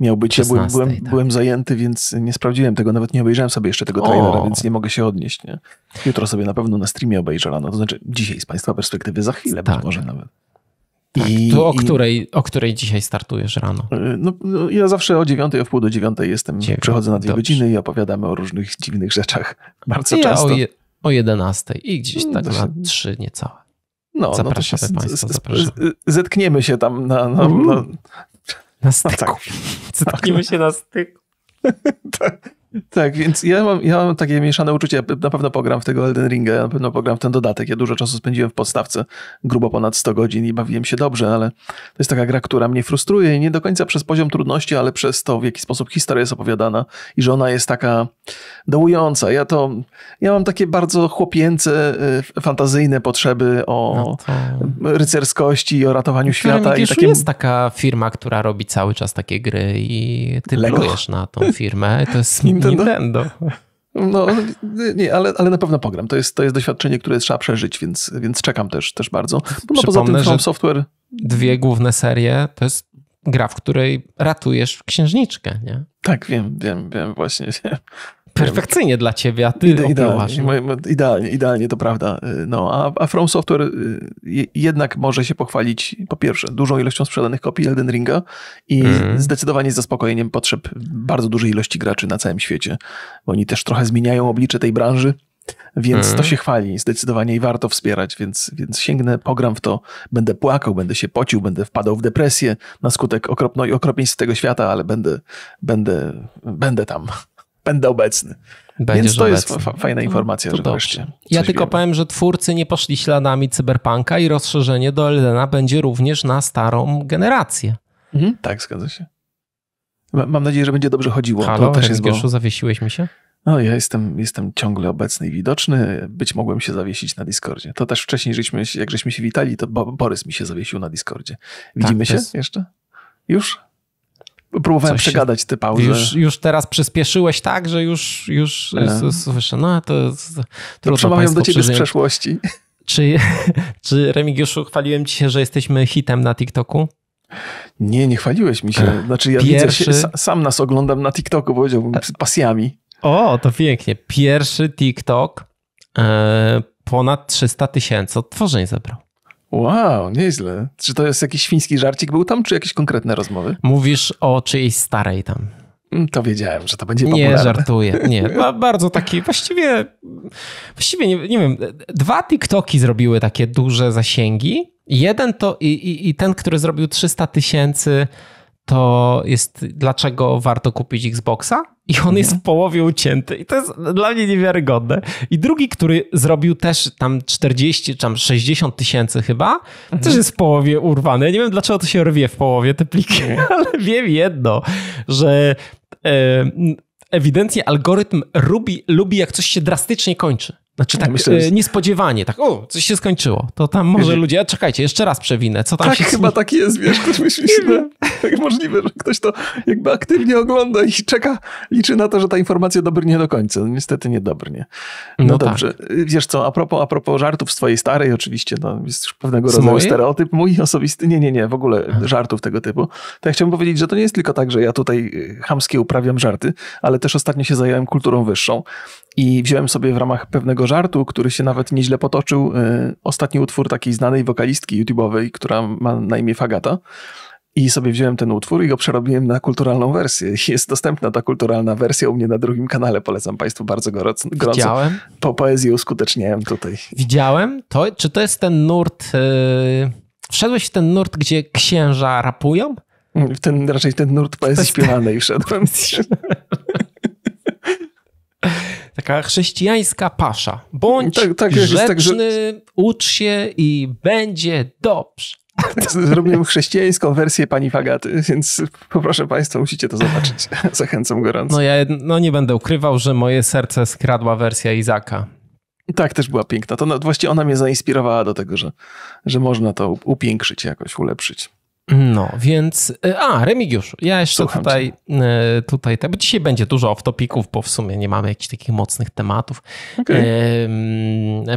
Miał być, 16, ja byłem, byłem, tak. byłem, zajęty, więc nie sprawdziłem tego, nawet nie obejrzałem sobie jeszcze tego trailera, o. więc nie mogę się odnieść. Nie? Jutro sobie na pewno na streamie obejrzę rano, to znaczy dzisiaj z Państwa perspektywy, za chwilę tak. być może nawet. Tak, I, to o, i... której, o której dzisiaj startujesz rano? E, no, no ja zawsze o dziewiątej, o wpół do dziewiątej jestem. Przychodzę na dwie dobrze. godziny i opowiadamy o różnych dziwnych rzeczach. *laughs* Bardzo ja często. O, je, o i gdzieś mm, tak no, na trzy niecałe. No, no to się, Państwa. Zapraszamy. Zetkniemy się tam na. Na, na, na styku. No tak. *laughs* tak. Zetkniemy tak. się na styku. *laughs* tak. Tak, więc ja mam, ja mam takie mieszane uczucie. na pewno pogram w tego Elden Ringa, ja na pewno pogram w ten dodatek. Ja dużo czasu spędziłem w podstawce, grubo ponad 100 godzin i bawiłem się dobrze, ale to jest taka gra, która mnie frustruje i nie do końca przez poziom trudności, ale przez to, w jaki sposób historia jest opowiadana i że ona jest taka dołująca. Ja to, ja mam takie bardzo chłopięce, y, fantazyjne potrzeby o no to... rycerskości i o ratowaniu świata. I takie... jest taka firma, która robi cały czas takie gry i ty plujesz na tą firmę. To jest *laughs* Nintendo? Nintendo. No, nie, ale, ale na pewno pogram. To jest, to jest doświadczenie, które trzeba przeżyć, więc, więc czekam też, też bardzo. No, poza tym From Software... Dwie główne serie to jest gra, w której ratujesz księżniczkę, nie? Tak, wiem, wiem, wiem, właśnie. Perfekcyjnie dla ciebie, a ty Ide, idealnie, idealnie, idealnie, to prawda. Y, no, a, a From Software y, jednak może się pochwalić po pierwsze dużą ilością sprzedanych kopii Elden Ringa i mm. zdecydowanie z zaspokojeniem potrzeb bardzo dużej ilości graczy na całym świecie. Bo oni też trochę zmieniają oblicze tej branży. Więc mm. to mhm. się chwali zdecydowanie i warto wspierać, więc, więc sięgnę, pogram w to, będę płakał, będę się pocił, będę wpadał w depresję na skutek okropności tego świata, ale będę, będę, będę tam będę obecny. Będziesz Więc to obecny. jest fajna informacja, że wreszcie. Ja tylko wiemy. powiem, że twórcy nie poszli śladami cyberpunka i rozszerzenie do Eldena będzie również na starą generację. Mhm. Tak, zgadza się. Mam nadzieję, że będzie dobrze chodziło. Halo, to też jest, bo... zawiesiłeś mi się? No, ja jestem, jestem ciągle obecny i widoczny. Być mogłem się zawiesić na Discordzie. To też wcześniej, żeśmy, jak żeśmy się witali, to Borys mi się zawiesił na Discordzie. Tak, Widzimy tak, się jest... jeszcze? Już? Próbowałem Coś przegadać te pauzy. Już, już teraz przyspieszyłeś tak, że już, już e. słyszę, no to, to, to przemawiam do ciebie z przeszłości. Czy, *laughs* czy Remigiuszu, chwaliłem ci się, że jesteśmy hitem na TikToku? Nie, nie chwaliłeś mi się. Znaczy ja Pierwszy... widzę, sam nas oglądam na TikToku, powiedziałbym, przed pasjami. O, to pięknie. Pierwszy TikTok e, ponad 300 tysięcy odtworzeń zebrał. Wow, nieźle. Czy to jest jakiś fiński żarcik był tam, czy jakieś konkretne rozmowy? Mówisz o czyjejś starej tam. Mm, to wiedziałem, że to będzie popularne. Nie, żartuję. Nie, *laughs* bardzo taki, właściwie, właściwie nie, nie wiem, dwa TikToki zrobiły takie duże zasięgi. Jeden to i, i, i ten, który zrobił 300 tysięcy to jest dlaczego warto kupić Xboxa i on jest w mhm. połowie ucięty i to jest dla mnie niewiarygodne. I drugi, który zrobił też tam 40, tam 60 tysięcy chyba, mhm. też jest w połowie urwany. Ja nie wiem dlaczego to się rwie w połowie te pliki, mhm. *laughs* ale wiem jedno, że ewidentnie algorytm lubi, lubi jak coś się drastycznie kończy. Znaczy tak, myślę, e, że... niespodziewanie, tak, o, coś się skończyło. To tam może ludzie, czekajcie, jeszcze raz przewinę, co tam tak, się... Tak, chyba tak jest, wiesz, ktoś myśli, że tak możliwe, że ktoś to jakby aktywnie ogląda i czeka, liczy na to, że ta informacja dobrnie do końca. No, niestety niedobrze. No, no dobrze. Tak. Y, wiesz co, a propos, a propos żartów z twojej starej, oczywiście, no, jest już pewnego z rodzaju mojej? stereotyp, mój osobisty, nie, nie, nie, w ogóle żartów tego typu. To ja chciałbym powiedzieć, że to nie jest tylko tak, że ja tutaj y, chamskie uprawiam żarty, ale też ostatnio się zająłem kulturą wyższą i wziąłem sobie w ramach pewnego żartu, który się nawet nieźle potoczył, y, ostatni utwór takiej znanej wokalistki YouTube'owej, która ma na imię Fagata. I sobie wziąłem ten utwór i go przerobiłem na kulturalną wersję. *laughs* Jest dostępna ta kulturalna wersja u mnie na drugim kanale. Polecam Państwu bardzo gorąco. Widziałem. Po poezji uskuteczniałem tutaj. Widziałem. To, czy to jest ten nurt... Yy... Wszedłeś w ten nurt, gdzie księża rapują? W ten, raczej ten nurt poezji śpiewanej wszedłem. *laughs* taka chrześcijańska pasza. Bądź tak, tak, grzeczny, tak, że... ucz się i będzie dobrze. Tak, zrobiłem chrześcijańską wersję pani Fagaty, więc poproszę Państwa, musicie to zobaczyć. *laughs* Zachęcam gorąco. No ja no nie będę ukrywał, że moje serce skradła wersja Izaka. Tak, też była piękna. To właściwie ona mnie zainspirowała do tego, że, że można to upiększyć jakoś, ulepszyć. No, więc. E, a, Remigiusz, ja jeszcze Słucham tutaj, cię. tutaj, e, bo dzisiaj będzie dużo off-topików, bo w sumie nie mamy jakichś takich mocnych tematów. Okay.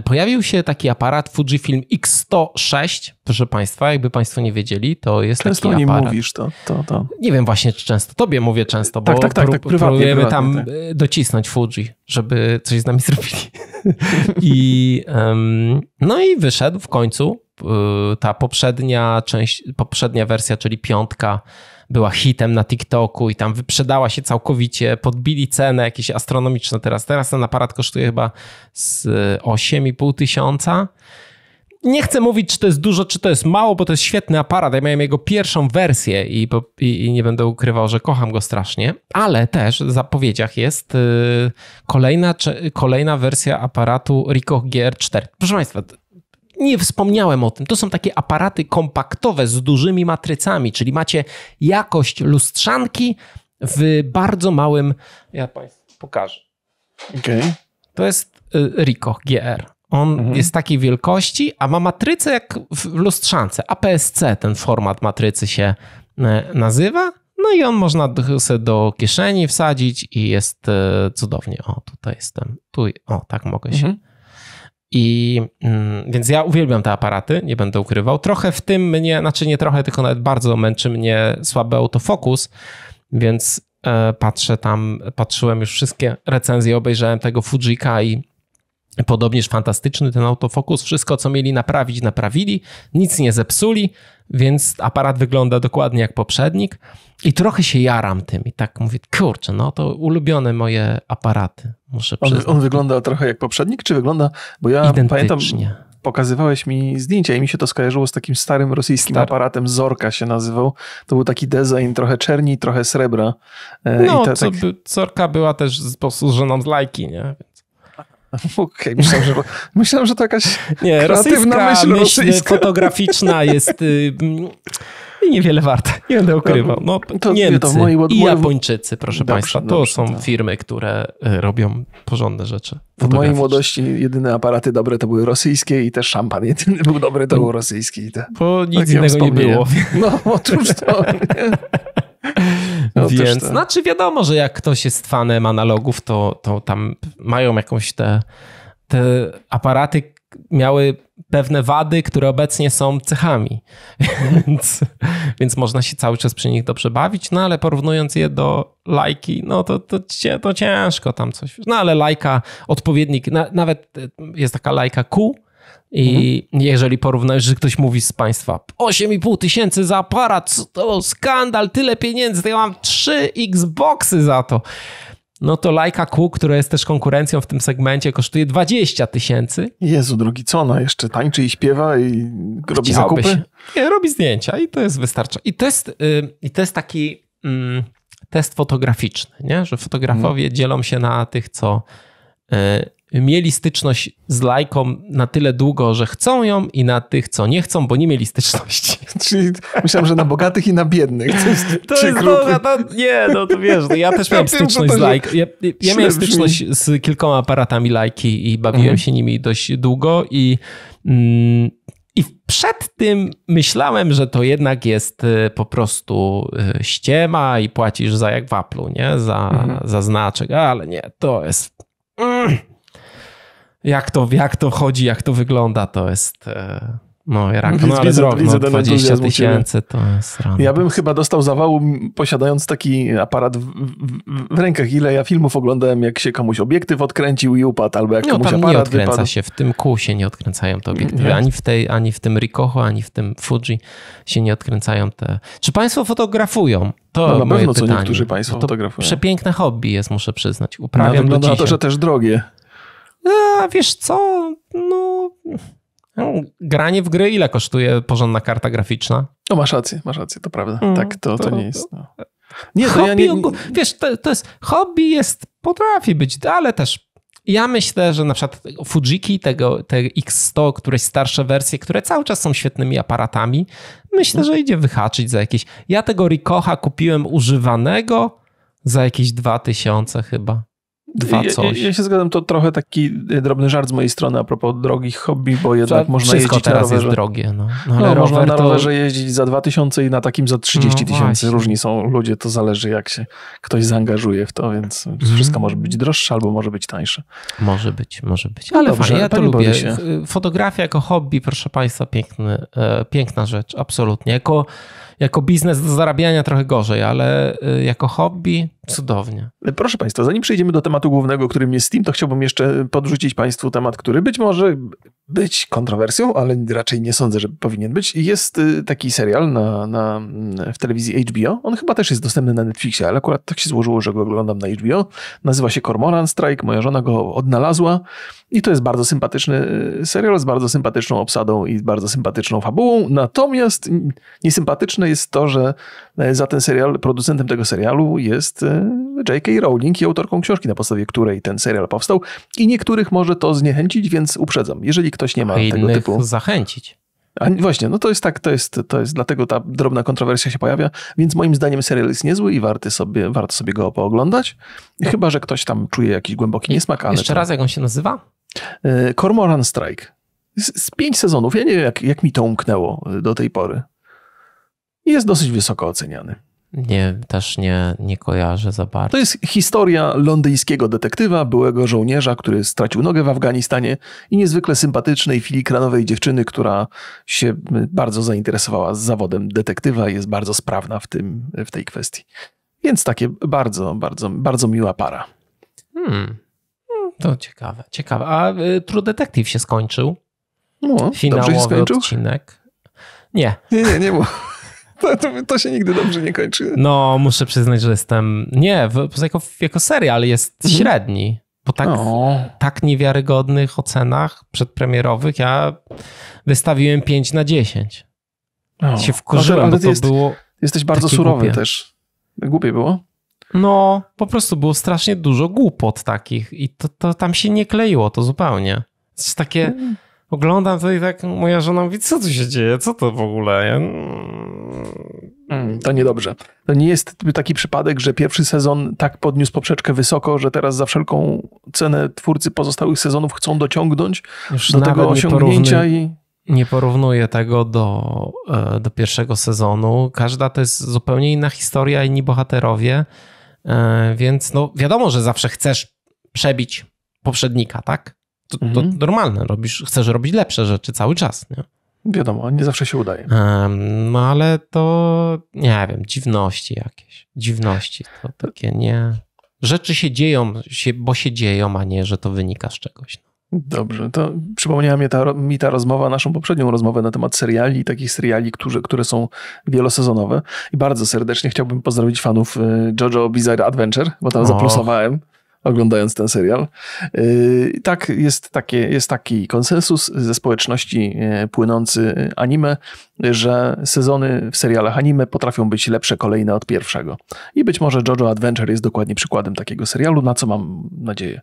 Pojawił się taki aparat Fujifilm X106, proszę Państwa, jakby Państwo nie wiedzieli, to jest często taki aparat. Często nie mówisz to, to, to. Nie wiem właśnie, czy często, tobie mówię często, tak, bo tak, tak, tak, tak prywatnie, próbujemy prywatnie, tam tak. E, docisnąć Fuji, żeby coś z nami *laughs* zrobili. I, um, no i wyszedł w końcu Y, ta poprzednia część, poprzednia wersja, czyli piątka, była hitem na TikToku i tam wyprzedała się całkowicie, podbili cenę jakieś astronomiczne teraz. Teraz ten aparat kosztuje chyba z 8,5 y, tysiąca. Nie chcę mówić, czy to jest dużo, czy to jest mało, bo to jest świetny aparat. Ja miałem jego pierwszą wersję i, i, i nie będę ukrywał, że kocham go strasznie, ale też w zapowiedziach jest yy, kolejna, czy, kolejna wersja aparatu Ricoh GR4. Proszę Państwa, nie wspomniałem o tym. To są takie aparaty kompaktowe z dużymi matrycami, czyli macie jakość lustrzanki w bardzo małym. Ja Państwu pokażę. Okay. To jest y, Ricoh GR. On mhm. jest takiej wielkości, a ma matrycę jak w lustrzance. APS-C ten format matrycy się e, nazywa. No i on można sobie do kieszeni wsadzić i jest e, cudownie. O, tutaj jestem. Tu, o, tak mogę się. Mhm i mm, więc ja uwielbiam te aparaty, nie będę ukrywał. Trochę w tym mnie, znaczy nie trochę, tylko nawet bardzo męczy mnie słaby autofokus, więc e, patrzę tam, patrzyłem już wszystkie recenzje, obejrzałem tego Fujika i podobnież fantastyczny ten autofokus. Wszystko, co mieli naprawić, naprawili, nic nie zepsuli, więc aparat wygląda dokładnie jak poprzednik i trochę się jaram tym i tak mówię, kurczę, no to ulubione moje aparaty, muszę On, on wygląda trochę jak poprzednik, czy wygląda, bo ja pamiętam, pokazywałeś mi zdjęcia i mi się to skojarzyło z takim starym rosyjskim Star. aparatem, Zorka się nazywał. To był taki design, trochę czerni, trochę srebra. E, no, I tak... Zorka była też po prostu żoną z lajki, nie? Okej, okay, myślałem, że, myślałem, że to jakaś nie, kreatywna rosyjska, myśl rosyjska. fotograficzna jest y, mm, niewiele warta, nie będę ukrywał. No, to, Niemcy to moi, moi, i Japończycy, proszę dobrze, Państwa, to dobrze, są tak. firmy, które y, robią porządne rzeczy. W mojej młodości jedyne aparaty dobre to były rosyjskie i też szampan jedyny był dobry to był rosyjski. Bo tak nic innego nie było. *laughs* No, otóż to. Nie? No, Więc, to... Tak. znaczy wiadomo, że jak ktoś jest fanem analogów, to, to tam mają jakąś te, te aparaty miały pewne wady, które obecnie są cechami. *laughs* więc, więc można się cały czas przy nich dobrze bawić, no ale porównując je do lajki, no to, to, to ciężko tam coś. No ale lajka, odpowiednik, na, nawet jest taka lajka Q, i mhm. jeżeli porównasz, że ktoś mówi z państwa 8,5 tysięcy za aparat, to skandal, tyle pieniędzy, to ja mam 3 Xboxy za to. No to Leica Q, która jest też konkurencją w tym segmencie, kosztuje 20 tysięcy. Jezu drugi co ona no jeszcze tańczy i śpiewa i robi Chciałbyś. zakupy? Nie, robi zdjęcia i to jest wystarczająco. I to jest, y, i to jest taki mm, test fotograficzny, nie? że fotografowie mhm. dzielą się na tych, co y, mieli styczność z lajką na tyle długo, że chcą ją i na tych, co nie chcą, bo nie mieli styczności. *laughs* Czyli myślałem, że na bogatych i na biednych. To jest, *laughs* to jest to, no nie, no to wiesz, no, ja *laughs* też miałem ja styczność z lajką. Ja, ja miałem styczność z kilkoma aparatami lajki i bawiłem mhm. się nimi dość długo i... Mm, i przed tym myślałem, że to jednak jest y, po prostu y, ściema i płacisz za jak waplu, nie? Za, mhm. za znaczek, ale nie, to jest. Mm jak to, jak to chodzi, jak to wygląda, to jest... No, e, rak, no ale drog, no, 20 tysięcy to jest rano. Ja bym chyba dostał zawału posiadając taki aparat w, w, w, rękach. Ile ja filmów oglądałem, jak się komuś obiektyw odkręcił i upadł, albo jak no, komuś aparat nie odkręca wypadł. się, w tym kół się nie odkręcają te obiektywy. Ani w, tej, ani w tym Ricoho, ani w tym Fuji się nie odkręcają te... Czy państwo fotografują? To no, na moje pewno pytanie. co niektórzy państwo no to fotografują. Przepiękne hobby jest, muszę przyznać. Uprawiam no, do dzisiaj. to, że też drogie. A wiesz co, no, no... Granie w gry ile kosztuje porządna karta graficzna? No masz rację, masz rację, to prawda. Mm, tak, to, to, to nie jest... No. Nie, to hobby, ja nie... wiesz, to, to jest... Hobby jest... Potrafi być, ale też ja myślę, że na przykład Fujiki, tego, te X100, któreś starsze wersje, które cały czas są świetnymi aparatami, myślę, że idzie wyhaczyć za jakieś... Ja tego Rikocha kupiłem używanego za jakieś 2000 chyba. Dwa coś. Ja, ja, się zgadzam, to trochę taki e, drobny żart z mojej strony a propos drogich hobby, bo jednak można jeździć teraz na rowerze. Jest drogie, no. No, ale no, można na rowerze to... jeździć za 2000 i na takim za 30 no, tysięcy. Różni są ludzie, to zależy jak się ktoś zaangażuje w to, więc mm. wszystko może być droższe albo może być tańsze. Może być, może być. No ale Dobrze, fajnie, ja to lubię. Się. Fotografia jako hobby, proszę Państwa, piękny, e, piękna rzecz, absolutnie. Jako jako biznes do zarabiania trochę gorzej, ale y, jako hobby cudownie. Y, proszę Państwa, zanim przejdziemy do tematu głównego, którym jest Steam, to chciałbym jeszcze y, podrzucić Państwu temat, który być może być kontrowersją, ale raczej nie sądzę, że powinien być. Jest taki serial na, na, w telewizji HBO. On chyba też jest dostępny na Netflixie, ale akurat tak się złożyło, że go oglądam na HBO. Nazywa się Cormoran Strike. Moja żona go odnalazła i to jest bardzo sympatyczny serial z bardzo sympatyczną obsadą i bardzo sympatyczną fabułą. Natomiast niesympatyczne jest to, że e, za ten serial, producentem tego serialu jest e, J.K. Rowling i autorką książki, na podstawie której ten serial powstał. I niektórych może to zniechęcić, więc uprzedzam. Jeżeli ktoś nie ma A tego typu. zachęcić. A właśnie, no to jest tak, to jest, to jest dlatego ta drobna kontrowersja się pojawia, więc moim zdaniem serial jest niezły i warty sobie, warto sobie go pooglądać, no. chyba, że ktoś tam czuje jakiś głęboki niesmak, ale... Jeszcze raz, jak on się nazywa? E, Cormoran Strike. Z, z pięć sezonów, ja nie wiem, jak, jak mi to umknęło do tej pory i jest dosyć wysoko oceniany. Nie, też nie, nie kojarzę za bardzo. To jest historia londyńskiego detektywa, byłego żołnierza, który stracił nogę w Afganistanie i niezwykle sympatycznej, kranowej dziewczyny, która się bardzo zainteresowała zawodem detektywa i jest bardzo sprawna w, tym, w tej kwestii. Więc takie bardzo, bardzo, bardzo miła para. Hmm. To ciekawe, ciekawe. A y, True Detective się skończył? No, Finałowy się skończył? odcinek. Nie. Nie, nie, nie było. *laughs* To, to, to, się nigdy dobrze nie kończy. No, muszę przyznać, że jestem. Nie, w jako, jako serial jest mhm. średni. Po tak, no. tak niewiarygodnych ocenach przedpremierowych ja wystawiłem 5 na 10. O. No. Się wkurzyłem, ale, ale bo to jest, było. Jesteś bardzo surowy głupie. też. Głupie było? No, po prostu było strasznie dużo głupot takich i to, to tam się nie kleiło to zupełnie. To jest takie. Mm oglądam to i tak moja żona mówi, co tu się dzieje, co to w ogóle? Ja... Mm. mm, to niedobrze. To nie jest taki przypadek, że pierwszy sezon tak podniósł poprzeczkę wysoko, że teraz za wszelką cenę twórcy pozostałych sezonów chcą dociągnąć Już do tego osiągnięcia i nie porównuję tego do, e, do pierwszego sezonu. Każda to jest zupełnie inna historia, inni bohaterowie, e, więc no wiadomo, że zawsze chcesz przebić poprzednika, tak? To, to mhm. normalne, robisz, chcesz robić lepsze rzeczy cały czas. Nie? Wiadomo, nie zawsze się udaje. no ale to, nie wiem, dziwności jakieś. Dziwności to takie nie... Rzeczy się dzieją, bo się dzieją, a nie, że to wynika z czegoś. Dobrze, to przypomniała mi ta, mi ta rozmowa, naszą poprzednią rozmowę na temat seriali takich seriali, którzy, które są wielosezonowe. I bardzo serdecznie chciałbym pozdrowić fanów y, JoJo Bizarre Adventure, bo tam o, zaplusowałem oglądając ten serial. Yy, tak, jest, takie, jest taki konsensus ze społeczności yy, płynący anime, że sezony w serialach anime potrafią być lepsze kolejne od pierwszego. I być może JoJo Adventure jest dokładnie przykładem takiego serialu, na co mam nadzieję.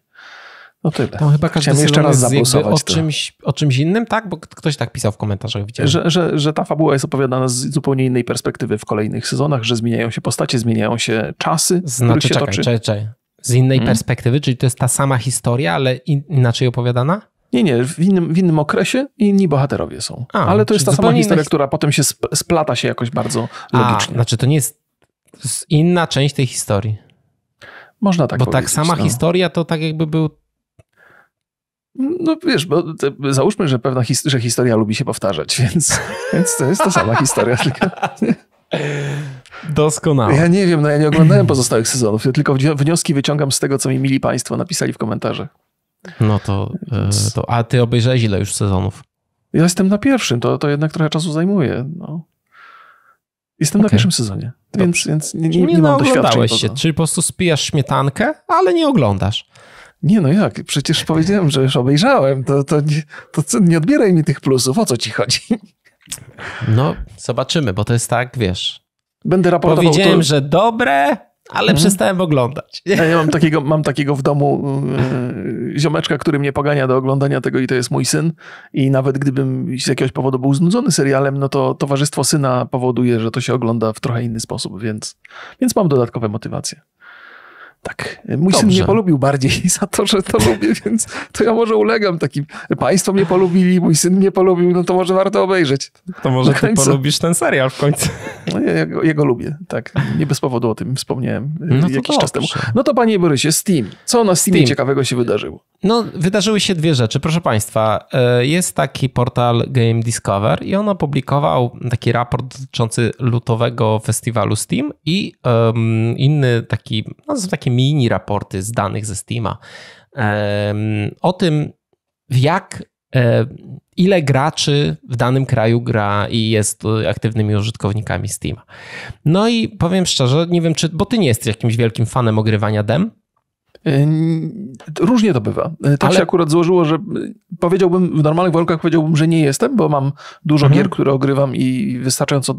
No tyle. Tam chyba każdy Chciałem jeszcze raz zagłosować. O czymś, o czymś innym, tak? Bo ktoś tak pisał w komentarzach, widziałem. Że, że, że ta fabuła jest opowiadana z zupełnie innej perspektywy w kolejnych sezonach, że zmieniają się postacie, zmieniają się czasy. Znaczy, się czekaj, toczy. czekaj, czekaj z innej hmm. perspektywy, czyli to jest ta sama historia, ale in, inaczej opowiadana? Nie, nie, w innym, w innym okresie inni bohaterowie są. A, ale to jest ta sama historia, inna... która potem się splata się jakoś bardzo logicznie. A, znaczy to nie jest inna część tej historii. Można tak Bo tak powiedzieć. Bo tak sama no. historia to tak jakby był no wiesz, bo załóżmy, że pewna his że historia lubi się powtarzać, *laughs* więc, więc to jest ta sama historia. tylko... *laughs* Doskonale. Ja nie wiem, no ja nie oglądałem pozostałych sezonów, ja tylko wnioski wyciągam z tego, co mi mili państwo napisali w komentarzach. No to, e, to a ty obejrzałeś ile już sezonów? Ja jestem na pierwszym, to, to jednak trochę czasu zajmuje. No. Jestem okay. na pierwszym sezonie, więc, więc nie, nie, nie, nie mam doświadczeń. Się, czyli po prostu spijasz śmietankę, ale nie oglądasz. Nie no jak, przecież powiedziałem, że już obejrzałem, to, to, nie, to nie odbieraj mi tych plusów, o co ci chodzi? No, zobaczymy, bo to jest tak, wiesz, Będę raportował. Powiedziałem, to... że dobre, ale mhm. przestałem oglądać. Ja mam takiego, mam takiego w domu e, ziomeczka, który mnie pogania do oglądania tego i to jest mój syn. I nawet gdybym z jakiegoś powodu był znudzony serialem, no to towarzystwo syna powoduje, że to się ogląda w trochę inny sposób, więc, więc mam dodatkowe motywacje tak. Mój Dobrze. syn mnie polubił bardziej *laughs* za to, że to lubię, więc to ja może ulegam takim. Państwo mnie polubili, mój syn mnie polubił, no to może warto obejrzeć. To może ty polubisz ten serial w końcu. No, ja, go, ja go lubię, tak. Nie bez powodu o tym wspomniałem e, no jakiś czas temu. No to panie Borysie, Steam. Co na Steamie Steam. ciekawego się wydarzyło? No, wydarzyły się dwie rzeczy. Proszę państwa, e, jest taki portal Game Discover i on opublikował taki raport dotyczący lutowego festiwalu Steam i um, inny taki, no, takim mini raporty z danych ze Steama. O tym, jak e, ile graczy w danym kraju gra i jest aktywnymi użytkownikami Steama. No i powiem szczerze, nie wiem czy, bo ty nie jesteś jakimś wielkim fanem ogrywania dem, Y, różnie to bywa. Y, tak Ale... się akurat złożyło, że y, powiedziałbym, w normalnych warunkach powiedziałbym, że nie jestem, bo mam dużo mhm. gier, które ogrywam i wystarczająco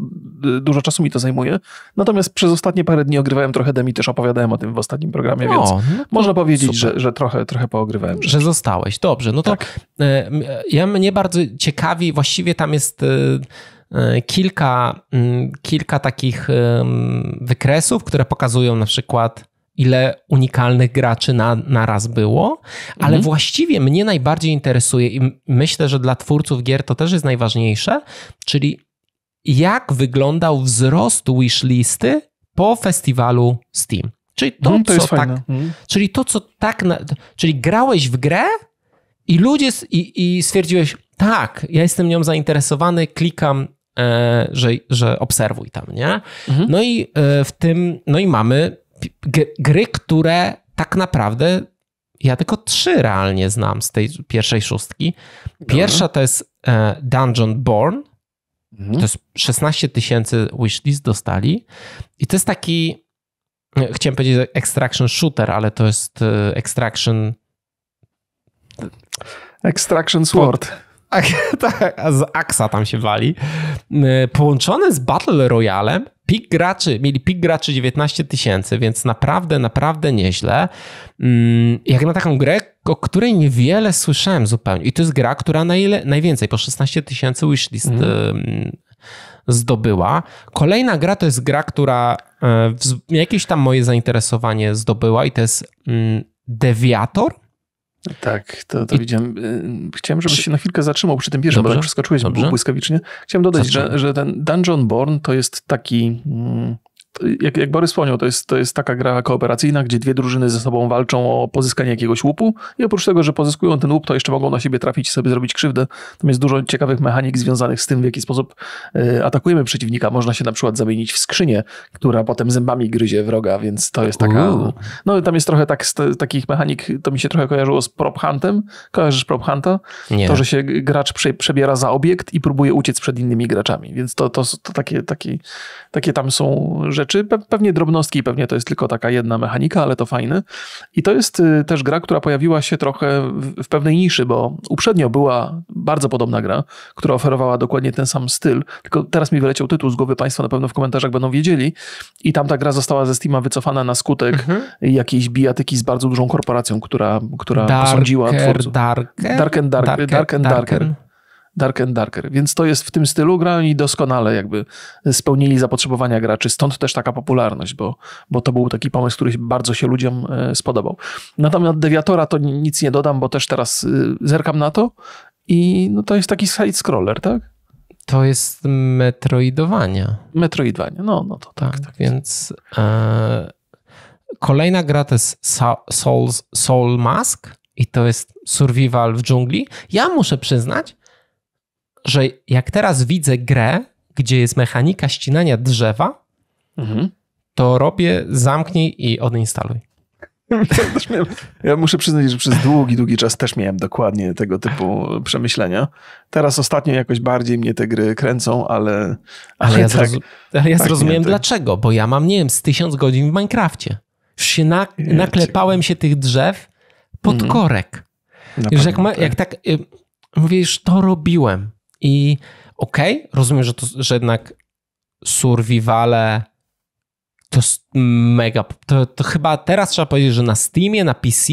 dużo czasu mi to zajmuje. Natomiast przez ostatnie parę dni ogrywałem trochę demi, też opowiadałem o tym w ostatnim programie, no, więc no można powiedzieć, że, że trochę, trochę poogrywałem. Że zostałeś, dobrze. No to tak. ja mnie bardzo ciekawi, właściwie tam jest kilka, mm, kilka takich wykresów, które pokazują na przykład ile unikalnych graczy na, na raz było, ale mhm. właściwie mnie najbardziej interesuje i myślę, że dla twórców gier to też jest najważniejsze, czyli jak wyglądał wzrost wishlisty po festiwalu Steam. Czyli to, no, to co tak, mhm. czyli to, co tak, na, czyli grałeś w grę i ludzie i, i stwierdziłeś, tak, ja jestem nią zainteresowany, klikam, e, że, że obserwuj tam, nie? Mhm. No i e, w tym, no i mamy gry, które tak naprawdę ja tylko trzy realnie znam z tej pierwszej szóstki. Pierwsza to jest e, Dungeon Born. Mhm. To jest 16 tysięcy wishlist dostali. I to jest taki, e, chciałem powiedzieć extraction shooter, ale to jest e, extraction... Extraction Sword. *laughs* Tak, a, z Aksa tam się wali. E, połączone z Battle Royalem, pik graczy, mieli pik graczy 19 tysięcy, więc naprawdę, naprawdę nieźle. Mm, jak na taką grę, o której niewiele słyszałem zupełnie. I to jest gra, która na ile, najwięcej, po 16 tysięcy wishlist mm. zdobyła. Kolejna gra to jest gra, która e, jakieś tam moje zainteresowanie zdobyła i to jest mm, Deviator tak, to, to I... widziałem. Y, chciałem, żebyś się na chwilkę zatrzymał przy tym pierwszym, Dobrze? bo przeskoczyłeś Dobrze? błyskawicznie. Chciałem dodać, że, że ten Dungeon Born to jest taki... Mm, jak, jak Borys wspomniał, to jest, to jest taka gra kooperacyjna, gdzie dwie drużyny ze sobą walczą o pozyskanie jakiegoś łupu i oprócz tego, że pozyskują ten łup, to jeszcze mogą na siebie trafić i sobie zrobić krzywdę. Tam jest dużo ciekawych mechanik związanych z tym, w jaki sposób e, atakujemy przeciwnika. Można się na przykład zamienić w skrzynię, która potem zębami gryzie wroga, więc to jest taka... Uuu. No tam jest trochę tak, takich mechanik, to mi się trochę kojarzyło z Prop Huntem. Kojarzysz Prop Hunta? Nie. To, że się gracz prze, przebiera za obiekt i próbuje uciec przed innymi graczami, więc to, to, to takie, takie, takie tam są rzeczy rzeczy, pewnie drobnostki, pewnie to jest tylko taka jedna mechanika, ale to fajne. I to jest y, też gra, która pojawiła się trochę w pewnej niszy, bo uprzednio była bardzo podobna gra, która oferowała dokładnie ten sam styl, tylko teraz mi wyleciał tytuł z głowy, Państwo na pewno w komentarzach będą wiedzieli. I tam ta gra została ze Steama wycofana na skutek mhm. jakiejś bijatyki z bardzo dużą korporacją, która, która darker, posądziła twórców. Dark and Dark, Darker. darker. darker. Dark and Darker. Więc to jest w tym stylu gra, oni doskonale jakby spełnili zapotrzebowania graczy, stąd też taka popularność, bo, bo to był taki pomysł, który bardzo się ludziom e, spodobał. Natomiast Deviatora to nic nie dodam, bo też teraz e, zerkam na to i no to jest taki side-scroller, tak? To jest metroidowania. Metroidowanie, no, no to tak. tak, tak więc e, kolejna gra to jest Soul, Soul Mask i to jest survival w dżungli. Ja muszę przyznać, że jak teraz widzę grę, gdzie jest mechanika ścinania drzewa, mhm. to robię zamknij i odinstaluj. Ja, *laughs* ja muszę przyznać, że przez długi, długi czas też miałem dokładnie tego typu przemyślenia. Teraz ostatnio jakoś bardziej mnie te gry kręcą, ale. Ale, ale ja, tak, zrozum ale ja tak zrozumiałem tak. dlaczego, bo ja mam, nie wiem, z tysiąc godzin w Minecrafcie. Już się na, naklepałem się tych drzew pod mhm. korek. Już jak, ma, tak. jak tak. Y, mówię, już to robiłem. I okej, okay, rozumiem, że, to, że jednak survivale to mega. To, to, chyba teraz trzeba powiedzieć, że na Steamie, na PC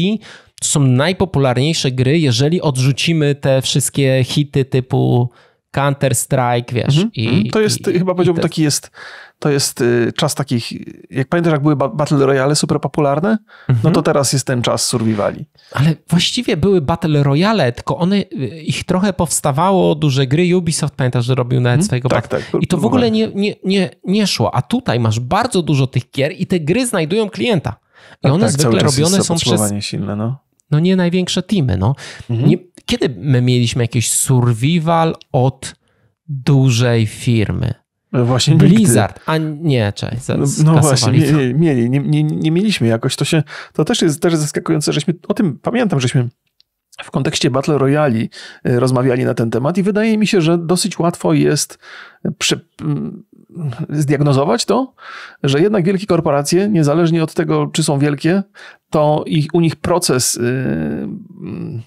to są najpopularniejsze gry, jeżeli odrzucimy te wszystkie hity typu Counter-Strike, wiesz. Mhm. I, mhm. to jest, i, chyba powiedziałbym, te... taki jest to jest y, czas takich, jak pamiętasz, jak były Battle Royale super popularne, no mhm. no to teraz jest ten czas survivali. Ale właściwie były Battle Royale, tylko one, y, ich trochę powstawało, duże gry, Ubisoft pamiętasz, że robił nawet mhm. swojego tak, tak, I to w ogóle nie, nie, nie, nie szło, a tutaj masz bardzo dużo tych gier i te gry znajdują klienta. I tak, one tak, zwykle robione są przez... silne, no. No nie największe teamy, no. Mhm. Nie, kiedy my mieliśmy jakiś survival od dużej firmy? No właśnie nigdy. Blizzard, a nie, cześć. no, no właśnie, mieli, nie, nie, nie, mieliśmy jakoś. To, się, to też jest też zaskakujące, żeśmy, o tym pamiętam, żeśmy w kontekście Battle Royali e, rozmawiali na ten temat i wydaje mi się, że dosyć łatwo jest e, przy, zdiagnozować to, że jednak wielkie korporacje, niezależnie od tego, czy są wielkie, to ich, u nich proces yy,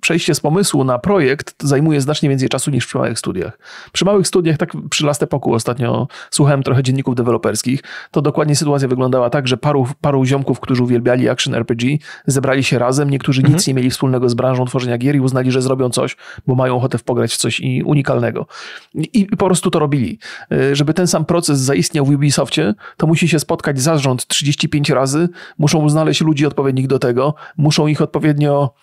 przejście z pomysłu na projekt zajmuje znacznie więcej czasu niż przy małych studiach. Przy małych studiach, tak przy Last Epoku ostatnio słuchałem trochę dzienników deweloperskich, to dokładnie sytuacja wyglądała tak, że paru, paru ziomków, którzy uwielbiali action RPG, zebrali się razem, niektórzy mhm. nic nie mieli wspólnego z branżą tworzenia gier i uznali, że zrobią coś, bo mają ochotę pograć w coś unikalnego. I po prostu to robili. E, żeby ten sam proces zaistniał w Ubisoftie, to musi się spotkać zarząd 35 razy, muszą znaleźć ludzi odpowiednich do tego, muszą ich odpowiednio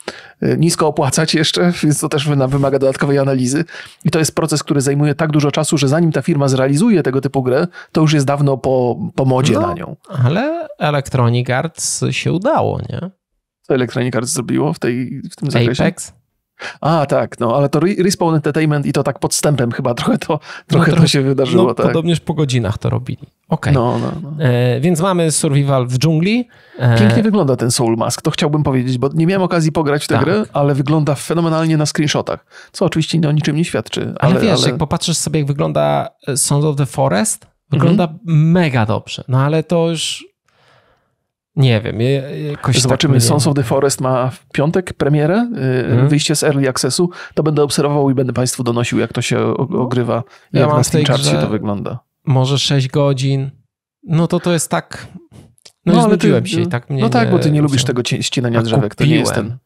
e, nisko opłacać jeszcze, *laughs* więc to też wymaga dodatkowej analizy. I to jest proces, który zajmuje tak dużo czasu, że zanim ta firma zrealizuje tego typu grę, to już jest dawno po, po modzie no, na nią. Ale Electronic Arts się udało, nie? Co Electronic Arts zrobiło w, tej, w tym zakresie? Apex? A, tak, no ale to Respawn Entertainment i to tak podstępem chyba trochę to, no trochę no, to się wydarzyło. No, tak. Podobnież po godzinach to robili. Okej. Okay. No, no, no. E, więc mamy survival w dżungli. E... Pięknie wygląda ten Soul Mask, to chciałbym powiedzieć, bo nie miałem okazji pograć w tę tak. grę, ale wygląda fenomenalnie na screenshotach, co oczywiście o niczym nie świadczy. Ale, ale wiesz, ale... jak popatrzysz sobie, jak wygląda e, Sound of the Forest, mhm. wygląda mhm. mega dobrze, no ale to już nie wiem. Jakoś tak Zobaczymy. Tak Sons of the Forest ma w piątek premierę, hmm. wyjście z Early Accessu. To będę obserwował i będę Państwu donosił, jak to się ogrywa, ja jak na Steam Chartsie to wygląda. Może 6 godzin. No to to jest tak... No, no ale ty, się i tak mnie No tak, nie, bo ty nie lubisz tego ścinania drzewek. Kupiłem. To nie jest ten...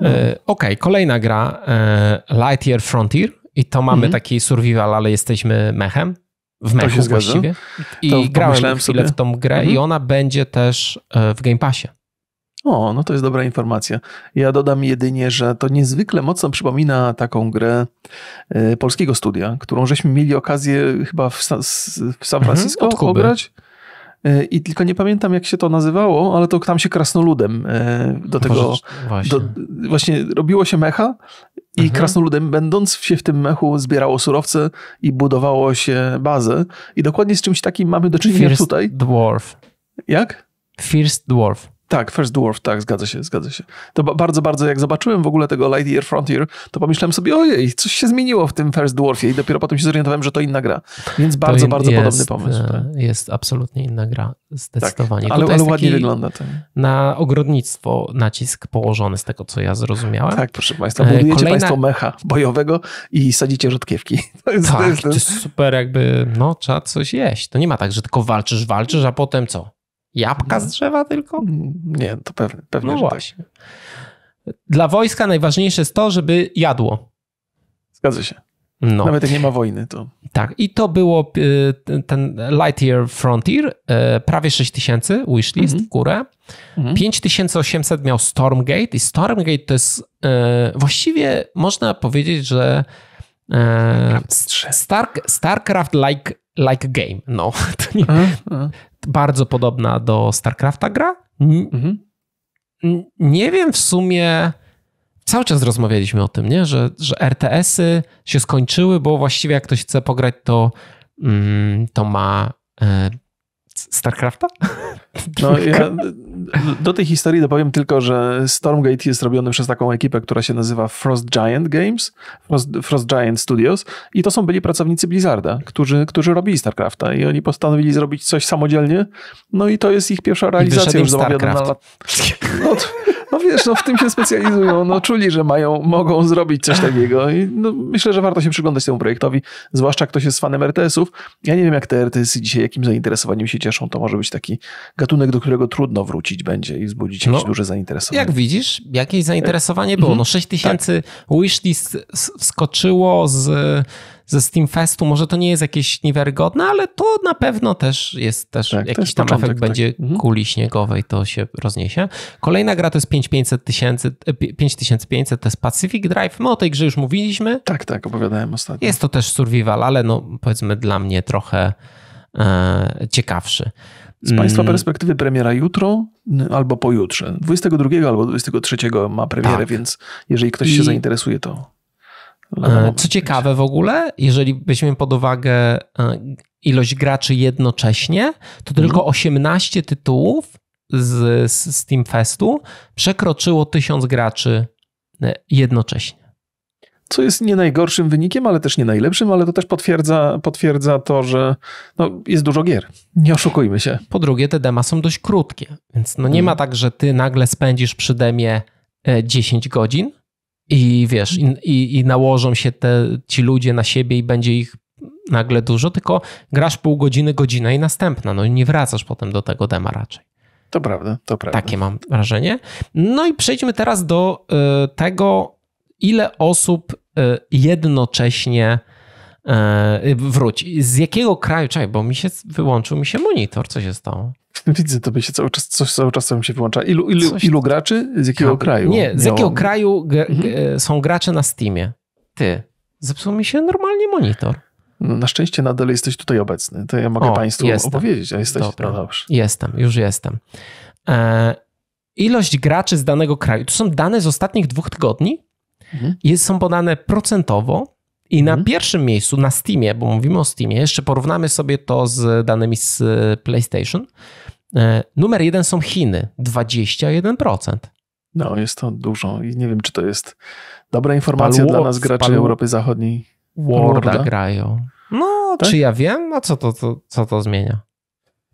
No. Okej, okay, kolejna gra e, Lightyear Frontier i to mamy mhm. taki survival, ale jesteśmy mechem w Macu to właściwie. I to grałem chwilę sobie. w tą grę mhm. i ona będzie też e, w Game Passie. O, no to jest dobra informacja. Ja dodam jedynie, że to niezwykle mocno przypomina taką grę e, polskiego studia, którą żeśmy mieli okazję chyba w, San, w San mhm, Francisco mhm, E, I tylko nie pamiętam, jak się to nazywało, ale to tam się krasnoludem e, do tego. właśnie. Do, właśnie robiło się mecha i mhm. krasnoludem, będąc się w tym mechu, zbierało surowce i budowało się bazę. I dokładnie z czymś takim mamy do czynienia First tutaj. Dwarf. Jak? First Dwarf. Tak, First Dwarf, tak, zgadza się, zgadza się. To bardzo, bardzo, jak zobaczyłem w ogóle tego Lightyear Frontier, to pomyślałem sobie, ojej, coś się zmieniło w tym First Dwarfie i dopiero potem się zorientowałem, że to inna gra. Więc bardzo, bardzo jest, podobny pomysł. E, tak. Jest absolutnie inna gra, zdecydowanie. Tak, ale, ale ładnie wygląda. to. Na ogrodnictwo nacisk położony, z tego co ja zrozumiałem. Tak, proszę Państwa, budujecie e, Kolejna... Państwo mecha bojowego i sadzicie rzodkiewki. *laughs* To jest, tak, to jest, to jest super jakby, no trzeba coś jeść. To nie ma tak, że tylko walczysz, walczysz, a potem co? Jabłka no. z drzewa tylko? Mm, nie, to pewnie, pewnie no tak. właśnie. Tak. Dla wojska najważniejsze jest to, żeby jadło. Zgadza się. No. Nawet jak nie ma wojny, to. Tak, i to było y, ten Lightyear Frontier, y, prawie 6000 wishlist mhm. w górę. Mhm. 5800 miał Stormgate, i Stormgate to jest y, właściwie można powiedzieć, że Starcraft-like like game. No, *laughs* to nie, bardzo podobna do StarCrafta gra. Mhm. Nie wiem w sumie. Cały czas rozmawialiśmy o tym, nie? Że, że RTS-y się skończyły, bo właściwie jak ktoś chce pograć, to, mm, to ma e, StarCrafta? *laughs* No, ja do tej historii dopowiem tylko, że Stormgate jest robiony przez taką ekipę, która się nazywa Frost Giant Games, Frost, Frost Giant Studios i to są byli pracownicy Blizzarda, którzy, którzy robili StarCrafta i oni postanowili zrobić coś samodzielnie, no i to jest ich pierwsza realizacja. już StarCraft. Na lat... No to... No wiesz, no w tym się specjalizują, no czuli, że mają, mogą zrobić coś takiego i no, myślę, że warto się przyglądać temu projektowi, zwłaszcza ktoś jest fanem RTS-ów. Ja nie wiem, jak te RTS-y dzisiaj, jakim zainteresowaniem się cieszą, to może być taki gatunek, do którego trudno wrócić będzie i wzbudzić no, jakieś duże zainteresowanie. Jak widzisz, jakieś zainteresowanie było. No 6000 mhm. tak. wishlist wskoczyło z ze Steamfestu. Może to nie jest jakieś niewiarygodne, ale to na pewno też jest też tak, jakiś jest tam początek, efekt tak. będzie mhm. kuli śniegowej, to się rozniesie. Kolejna gra to jest 5500 tysięcy, 5500 e, to jest Pacific Drive. My o tej grze już mówiliśmy. Tak, tak, opowiadałem ostatnio. Jest to też survival, ale no powiedzmy dla mnie trochę e, ciekawszy. Z Państwa mm. perspektywy premiera jutro albo pojutrze. 22 albo 23 ma premierę, tak. więc jeżeli ktoś I się zainteresuje, to. E, co ciekawe w ogóle, jeżeli weźmiemy pod uwagę e, ilość graczy jednocześnie, to mhm. tylko 18 tytułów z, z Steam Festu przekroczyło 1000 graczy e, jednocześnie. Co jest nie najgorszym wynikiem, ale też nie najlepszym, ale to też potwierdza, potwierdza to, że no, jest dużo gier. Nie oszukujmy się. Po drugie, te dema są dość krótkie, więc no nie mhm. ma tak, że ty nagle spędzisz przy demie 10 godzin, i wiesz, i, i nałożą się te, ci ludzie na siebie i będzie ich nagle dużo, tylko grasz pół godziny, godzina i następna. No i nie wracasz potem do tego dema raczej. To prawda, to prawda. Takie mam wrażenie. No i przejdźmy teraz do e, tego, ile osób e, jednocześnie e, wróci. Z jakiego kraju? Czekaj, bo mi się wyłączył mi się monitor. Co się stało? Widzę, to by się cały czas, coś cały czas mi się wyłącza. Ilu, ilu, coś... ilu graczy? Z jakiego no. kraju? Nie, miało... z jakiego no. kraju mhm. e, są gracze na Steamie? Ty. Zepsuł mi się normalnie monitor. No, na szczęście nadal jesteś tutaj obecny. To ja mogę o, Państwu jestem. opowiedzieć, a jesteś Dobra. No dobrze. Jestem, już jestem. E, ilość graczy z danego kraju, to są dane z ostatnich dwóch tygodni, mhm. Jest, są podane procentowo i na mhm. pierwszym miejscu na Steamie, bo mówimy o Steamie, jeszcze porównamy sobie to z danymi z PlayStation, E, numer jeden są Chiny, 21%. No, jest to dużo i nie wiem, czy to jest dobra informacja dla nas graczy Europy Zachodniej. Warda, Warda grają. No, tak? czy ja wiem? A co to, to, co to zmienia?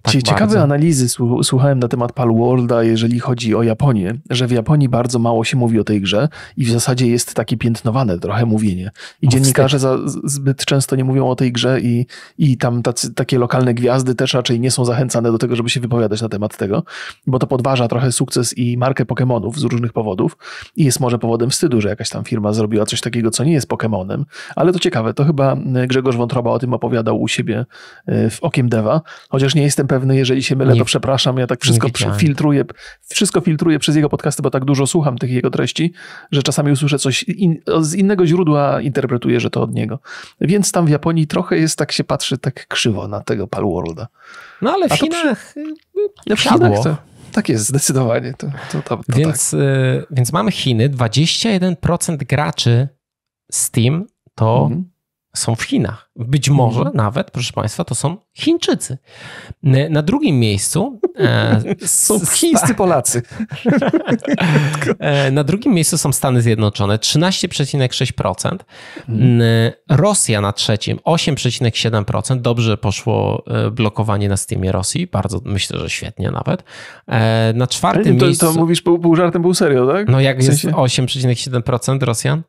Tak Ciekawe bardzo. analizy słuchałem na temat Palworlda, jeżeli chodzi o Japonię, że w Japonii bardzo mało się mówi o tej grze i w zasadzie jest takie piętnowane trochę mówienie. I no dziennikarze za, zbyt często nie mówią o tej grze i, i tam tacy, takie lokalne gwiazdy też raczej nie są zachęcane do tego, żeby się wypowiadać na temat tego, bo to podważa trochę sukces i markę Pokémonów z różnych powodów i jest może powodem wstydu, że jakaś tam firma zrobiła coś takiego, co nie jest Pokémonem, ale to ciekawe, to chyba Grzegorz Wątroba o tym opowiadał u siebie e, w Okiem Deva, chociaż nie jestem pewny, jeżeli się mylę, nie, to przepraszam, ja tak wszystko filtruję, wszystko filtruję przez jego podcasty, bo tak dużo słucham tych jego treści, że czasami usłyszę coś in, z innego źródła, interpretuję, że to od niego. Więc tam w Japonii trochę jest, tak się patrzy tak krzywo na tego Palworlda. No ale w Chinach... Przy... No, w Chinach to, tak jest, zdecydowanie. To, to, to, tak. więc, tak. y, więc mamy Chiny, 21% graczy Steam to mhm są w Chinach. Być może mhm. nawet, proszę Państwa, to są Chińczycy. Na drugim miejscu e, *laughs* są chińscy Polacy. *laughs* E, na drugim miejscu są Stany Zjednoczone 13,6%. Mm. Rosja na trzecim 8,7%. Dobrze poszło e, blokowanie na Steamie Rosji. Bardzo myślę, że świetnie nawet. E, na czwartym no to, miejscu. To mówisz po pół żartem, pół serio, tak? No jak w sensie? jest 8,7% Rosjan?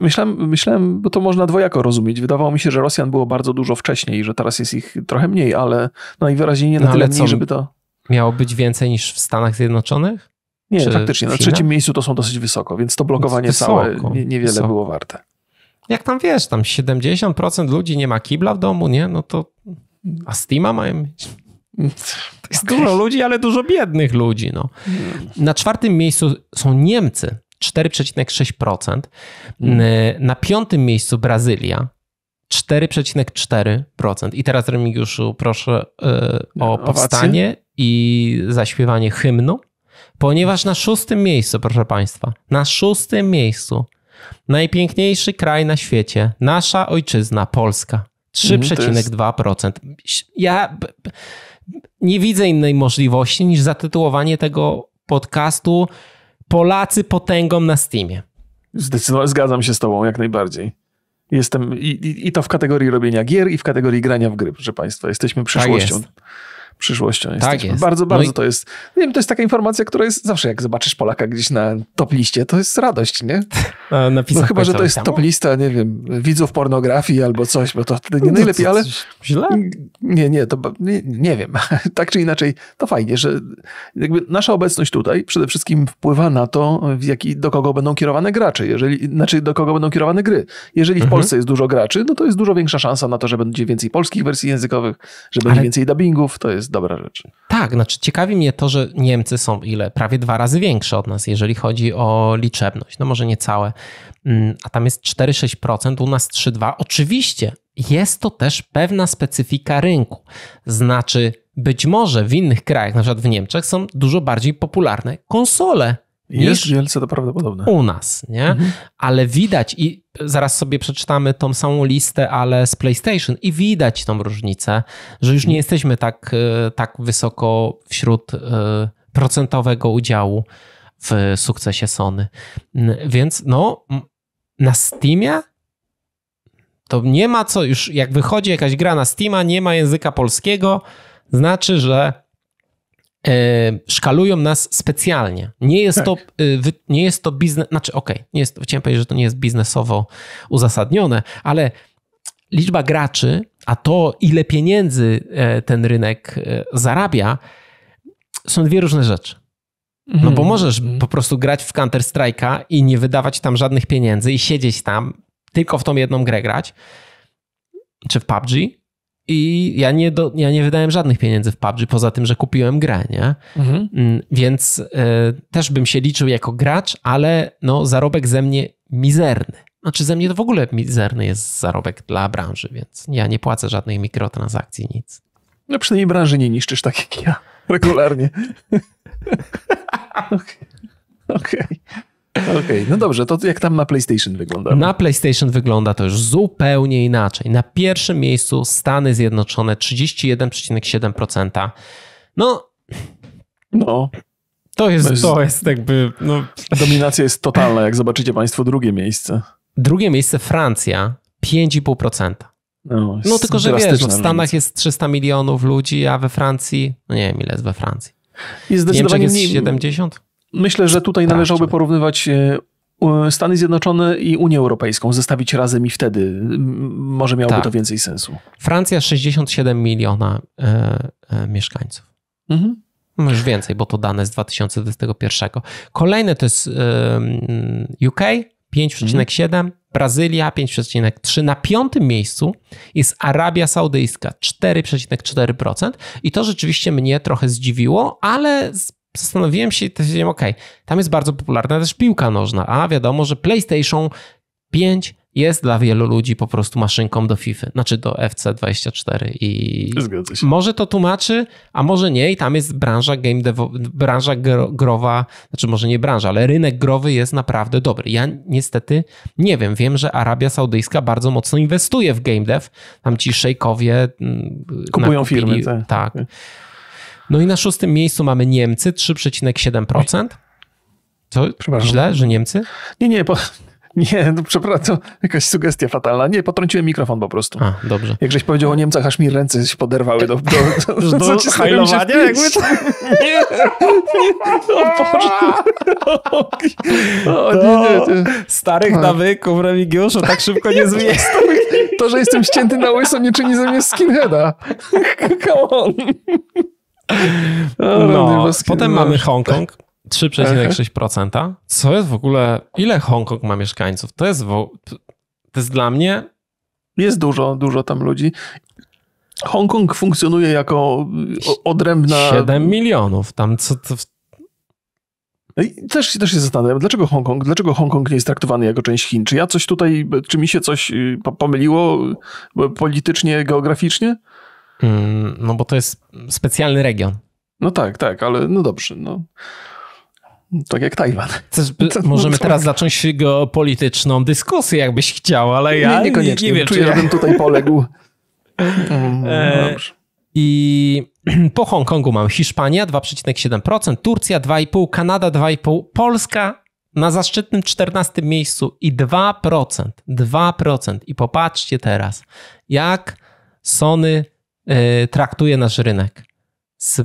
Myślałem, myślałem, bo to można dwojako rozumieć. Wydawało mi się, że Rosjan było bardzo dużo wcześniej, że teraz jest ich trochę mniej, ale najwyraźniej no nie na no, tyle mniej, żeby to... Miało być więcej niż w Stanach Zjednoczonych? Nie, Czy faktycznie. Na trzecim miejscu to są dosyć wysoko, więc to blokowanie wysoko, całe nie, niewiele wysoko. było warte. Jak tam wiesz, tam 70% ludzi nie ma kibla w domu, nie? No to... A Steama mają mieć? To jest okay. *laughs* dużo ludzi, ale dużo biednych ludzi. No. Hmm. Na czwartym miejscu są Niemcy. 4,6%. Mm. Y, na piątym miejscu Brazylia 4,4%. I teraz Remigiuszu proszę y, o powstanie i zaśpiewanie hymnu, ponieważ na szóstym miejscu, proszę Państwa, na szóstym miejscu najpiękniejszy kraj na świecie, nasza ojczyzna Polska. 3,2%. Mhm, jest... Ja nie widzę innej możliwości niż zatytułowanie tego podcastu Polacy potęgą na Steamie. Zdecydowanie zgadzam się z tobą jak najbardziej. Jestem i, i, i, to w kategorii robienia gier i w kategorii grania w gry, proszę państwa. Jesteśmy przyszłością. Tak jest przyszłością. Tak jest. Bardzo, no bardzo no i... to jest. Wiem, to jest taka informacja, która jest zawsze, jak zobaczysz Polaka gdzieś na top liście, to jest radość, nie? *laughs* A, no chyba, że to jest top lista, nie wiem, widzów pornografii albo coś, bo to wtedy nie no najlepiej, ale. Źle? Nie, nie, to nie, nie wiem. *laughs* tak czy inaczej, to fajnie, że jakby nasza obecność tutaj przede wszystkim wpływa na to, w jaki, do kogo będą kierowane gracze, jeżeli, znaczy do kogo będą kierowane gry. Jeżeli w mhm. Polsce jest dużo graczy, no to jest dużo większa szansa na to, że będzie więcej polskich wersji językowych, że będzie ale... więcej dubbingów, to jest jest dobra rzecz. Tak, znaczy ciekawi mnie to, że Niemcy są ile? Prawie dwa razy większe od nas, jeżeli chodzi o liczebność. No może nie całe, mm, a tam jest 4-6%, u nas 3-2. Oczywiście jest to też pewna specyfika rynku. Znaczy, być może w innych krajach, na przykład w Niemczech, są dużo bardziej popularne konsole jest wielce to prawdopodobne. U nas, nie? Mhm. Ale widać i zaraz sobie przeczytamy tą samą listę, ale z PlayStation i widać tą różnicę, że już nie mhm. jesteśmy tak, e, tak wysoko wśród e, procentowego udziału w sukcesie Sony. Więc no, na Steamie to nie ma co, już jak wychodzi jakaś gra na Steama, nie ma języka polskiego, znaczy, że E, szkalują nas specjalnie. Nie jest tak. to, e, nie jest to biznes, znaczy okej, okay, nie jest, chciałem powiedzieć, że to nie jest biznesowo uzasadnione, ale liczba graczy, a to ile pieniędzy e, ten rynek zarabia, są dwie różne rzeczy. No bo mhm. możesz mhm. po prostu grać w Counter Strike'a i nie wydawać tam żadnych pieniędzy i siedzieć tam, tylko w tą jedną grę grać, czy w PUBG, i ja nie, do, ja nie wydałem żadnych pieniędzy w PUBG, poza tym, że kupiłem grę, nie? Mhm. Mm, więc y, też bym się liczył jako gracz, ale no, zarobek ze mnie mizerny. Znaczy ze mnie to w ogóle mizerny jest zarobek dla branży, więc ja nie płacę żadnych mikrotransakcji, nic. No przynajmniej branży nie niszczysz tak jak ja *laughs* regularnie. *laughs* *laughs* Okej. Okay. okay. Okej, okay, no dobrze, to jak tam na PlayStation wygląda? Na PlayStation wygląda to już zupełnie inaczej. Na pierwszym miejscu Stany Zjednoczone 31,7%. No. No. To no jest, to jest jakby. No. Dominacja jest totalna, jak zobaczycie Państwo drugie miejsce. Drugie miejsce Francja 5,5%. No, no tylko, że wiesz, no, w Stanach jest 300 milionów ludzi, a we Francji, no nie wiem ile jest we Francji. Jest zdecydowanie Niemczech jest mniej... 70? Myślę, że tutaj Sprawdźmy. Tak, należałoby tak. porównywać e, Stany Zjednoczone i Unię Europejską, zestawić razem i wtedy może miałoby tak. to więcej sensu. Francja 67 miliona e, e, mieszkańców. Mhm. No już więcej, bo to dane z 2021. Kolejne to jest UK 5,7, mhm. Brazylia 5,3. Na piątym miejscu jest Arabia Saudyjska 4,4%. I to rzeczywiście mnie trochę zdziwiło, ale zastanowiłem się i powiedziałem, ok, tam jest bardzo popularna też piłka nożna, a wiadomo, że PlayStation 5 jest dla wielu ludzi po prostu maszynką do FIFA, znaczy do FC24 i może to tłumaczy, a może nie i tam jest branża game devo, branża growa, znaczy może nie branża, ale rynek growy jest naprawdę dobry. Ja niestety nie wiem, wiem, że Arabia Saudyjska bardzo mocno inwestuje w game dev, tam ci szejkowie mm, kupują nakupili, firmy, tak. tak. No i na szóstym miejscu mamy Niemcy, 3,7%. Co? Źle, że Niemcy? Nie, nie, bo... *laughs* Nie, no przepraszam, jakaś sugestia fatalna. Nie, potrąciłem mikrofon po prostu. A, dobrze. Jak żeś powiedział o Niemcach, aż mi ręce się poderwały do... Do, *laughs* do, do, do hajlowania jakby? *laughs* Nie, nie, o nie, nie, nie. Starych A. Tak. nawyków, Remigiuszu, tak szybko nie zmienię. To, że jestem ścięty na łyso, nie czyni ze mnie skinheada. Come on. *laughs* No, potem mamy Hongkong. 3,6%. Co jest w ogóle. Ile Hongkong ma mieszkańców? To jest, to jest dla mnie. Jest dużo, dużo tam ludzi. Hongkong funkcjonuje jako odrębna. 7 milionów. Tam co. co... Też, też się zastanawiam, dlaczego Hongkong? Dlaczego Hongkong nie jest traktowany jako część Chin? Czy ja coś tutaj, czy mi się coś y, pomyliło politycznie, geograficznie? Mm, no bo to jest specjalny region. No tak, tak, ale no dobrze. No. Tak jak Tajwan. Chcesz, *laughs* to, możemy no tak. teraz zacząć geopolityczną dyskusję, jakbyś chciał, ale ja nie, niekoniecznie. nie wiem, Czuję, czy ja... żebym tutaj poległ. *laughs* Mm, no, e... dobrze. I *clears throat* po Hongkongu mamy Hiszpania 2,7%, Turcja 2,5%, Kanada 2,5%, Polska na zaszczytnym 14 miejscu i 2%. 2%. I popatrzcie teraz, jak Sony E, traktuje nasz rynek. Z, y,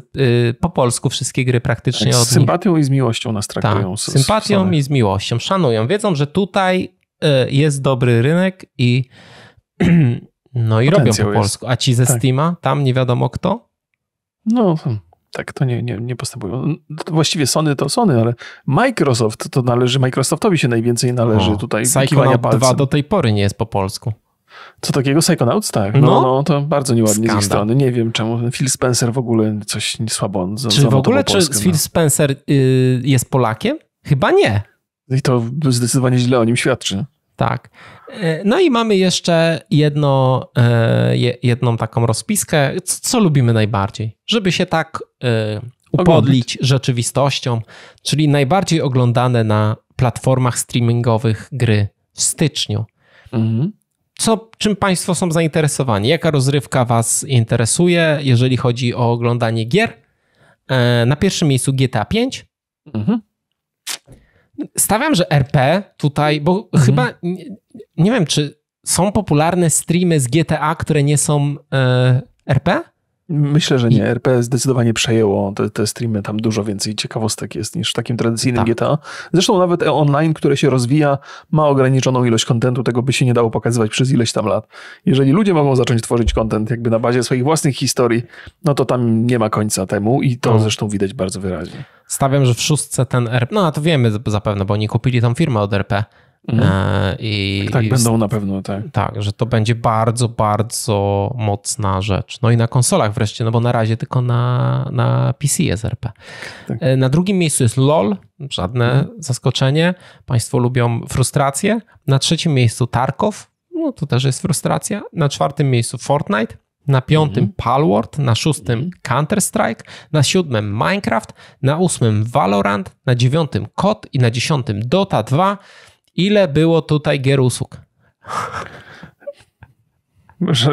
e, po polsku wszystkie gry praktycznie tak, od Z sympatią nich. i z miłością nas tak, traktują. Tak, z sympatią z i z miłością. Szanują. Wiedzą, że tutaj y, jest dobry rynek i *clears throat* no i Potencjał robią po polsku. A ci ze tak. Steama, tam nie wiadomo kto? No, hmm, tak, to nie, nie, nie postępują. Właściwie Sony to Sony, ale Microsoft to należy, Microsoftowi się najwięcej należy o, tutaj. Psychonaut 2 do tej pory nie jest po polsku. Co takiego? Psychonauts? Tak. No, no, no to bardzo nieładnie skandal. z ich strony. Nie wiem czemu. Phil Spencer w ogóle coś słabo za, Czy w ogóle Polskę, czy no. Phil Spencer y, jest Polakiem? Chyba nie. I to zdecydowanie źle o nim świadczy. Tak. Y, no i mamy jeszcze jedno, y, jedną taką rozpiskę, co, co, lubimy najbardziej. Żeby się tak y, upodlić Oglądać. rzeczywistością, czyli najbardziej oglądane na platformach streamingowych gry w styczniu. Mhm co, czym Państwo są zainteresowani? Jaka rozrywka Was interesuje, jeżeli chodzi o oglądanie gier? E, na pierwszym miejscu GTA 5. Mhm. Stawiam, że RP tutaj, bo mhm. chyba nie, nie, wiem, czy są popularne streamy z GTA, które nie są e, RP? Myślę, że nie. RP zdecydowanie przejęło te, te, streamy. Tam dużo więcej ciekawostek jest niż w takim tradycyjnym tak. GTA. Zresztą nawet e, online, które się rozwija, ma ograniczoną ilość kontentu. Tego by się nie dało pokazywać przez ileś tam lat. Jeżeli ludzie mogą zacząć tworzyć kontent jakby na bazie swoich własnych historii, no to tam nie ma końca temu i to no. zresztą widać bardzo wyraźnie. Stawiam, że w szóstce ten RP... No, a to wiemy zapewne, bo oni kupili tą firmę od RP. Mhm. E, I, tak, będą na pewno, tak. Tak, że to będzie bardzo, bardzo mocna rzecz. No i na konsolach wreszcie, no bo na razie tylko na, na PC jest RP. Tak. E, na drugim miejscu jest LOL, żadne mhm. zaskoczenie. Państwo lubią frustrację. Na trzecim miejscu Tarkov, no to też jest frustracja. Na czwartym miejscu Fortnite. Na piątym mhm. Palworld, na szóstym mhm. Counter-Strike, na siódmym Minecraft, na ósmym Valorant, na dziewiątym COD i na dziesiątym Dota 2. Ile było tutaj gier usług?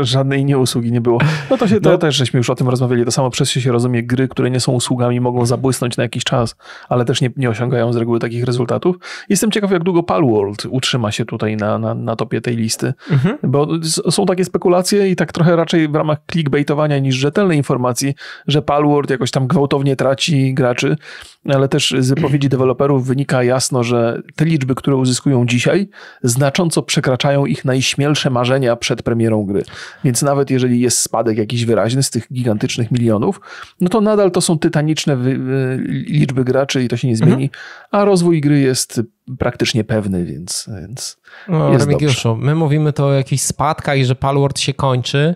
Żadnej nie usługi nie było. No to się to no. też żeśmy już o tym rozmawiali. To samo przez się, się rozumie, gry, które nie są usługami, mogą zabłysnąć na jakiś czas, ale też nie, nie osiągają z reguły takich rezultatów. Jestem ciekaw, jak długo Palworld utrzyma się tutaj na, na, na topie tej listy, mhm. bo są takie spekulacje i tak trochę raczej w ramach clickbaitowania niż rzetelnej informacji, że Palworld jakoś tam gwałtownie traci graczy ale też z wypowiedzi deweloperów wynika jasno, że te liczby, które uzyskują dzisiaj, znacząco przekraczają ich najśmielsze marzenia przed premierą gry. Więc nawet jeżeli jest spadek jakiś wyraźny z tych gigantycznych milionów, no to nadal to są tytaniczne y, liczby graczy i to się nie mhm. zmieni, a rozwój gry jest praktycznie pewny, więc, więc no, jest Remigiuszu, my mówimy to o jakichś spadkach i że Palworld się kończy,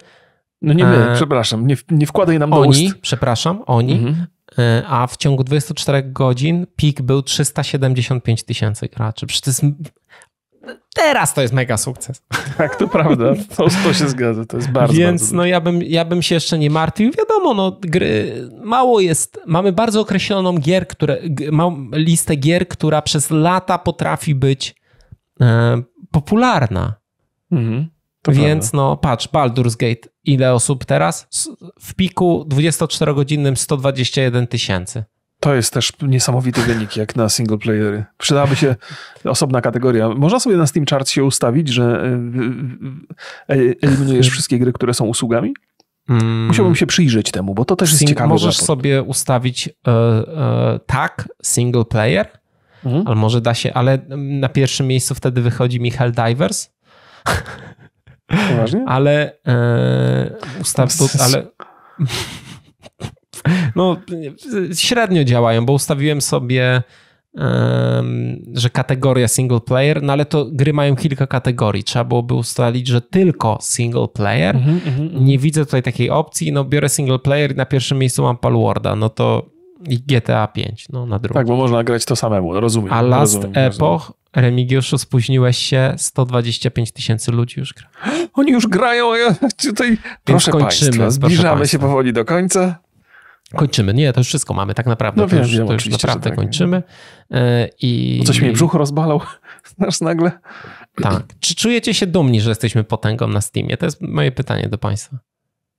no nie my, e... przepraszam, nie, nie wkładaj nam oni, do ust. Oni, przepraszam, oni, mhm. E, a w ciągu 24 godzin pik był 375 tysięcy graczy. Przecież to jest... Teraz to jest mega sukces. Tak, to prawda. To, to się zgadza. To jest bardzo Więc bardzo no, ja, bym, ja bym się jeszcze nie martwił. Wiadomo, no, gry, mało jest. Mamy bardzo określoną gier, które, listę gier, która przez lata potrafi być e, popularna. Mhm. To Więc prawda. no patrz, Baldur's Gate, ile osób teraz? W piku 24-godzinnym 121 tysięcy. To jest też niesamowity wynik, jak na single playery. Przydałaby się osobna kategoria. Można sobie na Steam Chart się ustawić, że y, y, y, eliminujesz wszystkie gry, które są usługami? Mm. Musiałbym się przyjrzeć temu, bo to też jest Sing- ciekawe. Możesz raport. sobie ustawić e, e, tak, single player, mhm. ale może da się, ale na pierwszym miejscu wtedy wychodzi Michael Divers. *laughs* Poważnie? Ale e, ustaw, *laughs* ale no średnio działają, bo ustawiłem sobie Um, że kategoria single player, no ale to gry mają kilka kategorii. Trzeba byłoby ustalić, że tylko single player. Mm -hmm, nie widzę tutaj takiej opcji. No biorę single player i na pierwszym miejscu mam Palwarda, no to i GTA 5 no, na drugim. Tak, bo można grać to samemu, rozumiem. A Last rozumiem, Epoch Remigiuszu, spóźniłeś się, 125 tysięcy ludzi już gra. *gasps* Oni już grają, ja tutaj... proszę kończymy, Państwa, zbliżamy się powoli do końca. Kończymy. Nie, to już wszystko mamy tak naprawdę. No to wiem, już, wiem, to już naprawdę tak. kończymy. E, I... Coś mnie brzuch rozbalał *laughs* nasz nagle. Tak. Czy czujecie się dumni, że jesteśmy potęgą na Steamie? To jest moje pytanie do państwa.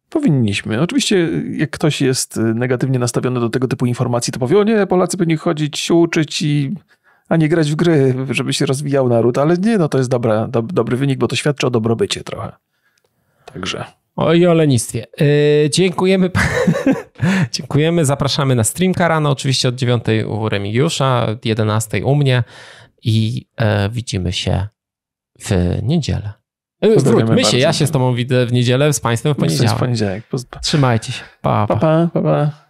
Powinniśmy. Oczywiście, jak ktoś jest negatywnie nastawiony do tego typu informacji, to powie, o nie, Polacy powinni chodzić, uczyć i a nie grać w gry, żeby się rozwijał naród, ale nie, no to jest dobra, do, dobry wynik, bo to świadczy o dobrobycie trochę. Także. O i o lenistwie. Yy, dziękujemy. *laughs* dziękujemy. Zapraszamy na streamka rano, oczywiście od 9 u Remigiusza, od 11 u mnie i yy, widzimy się w niedzielę. E, Pozdrawiamy My się, ja się z tobą widzę w niedzielę, z państwem w poniedziałek. W poniedziałek. Trzymajcie się. Pa, pa. pa, pa, pa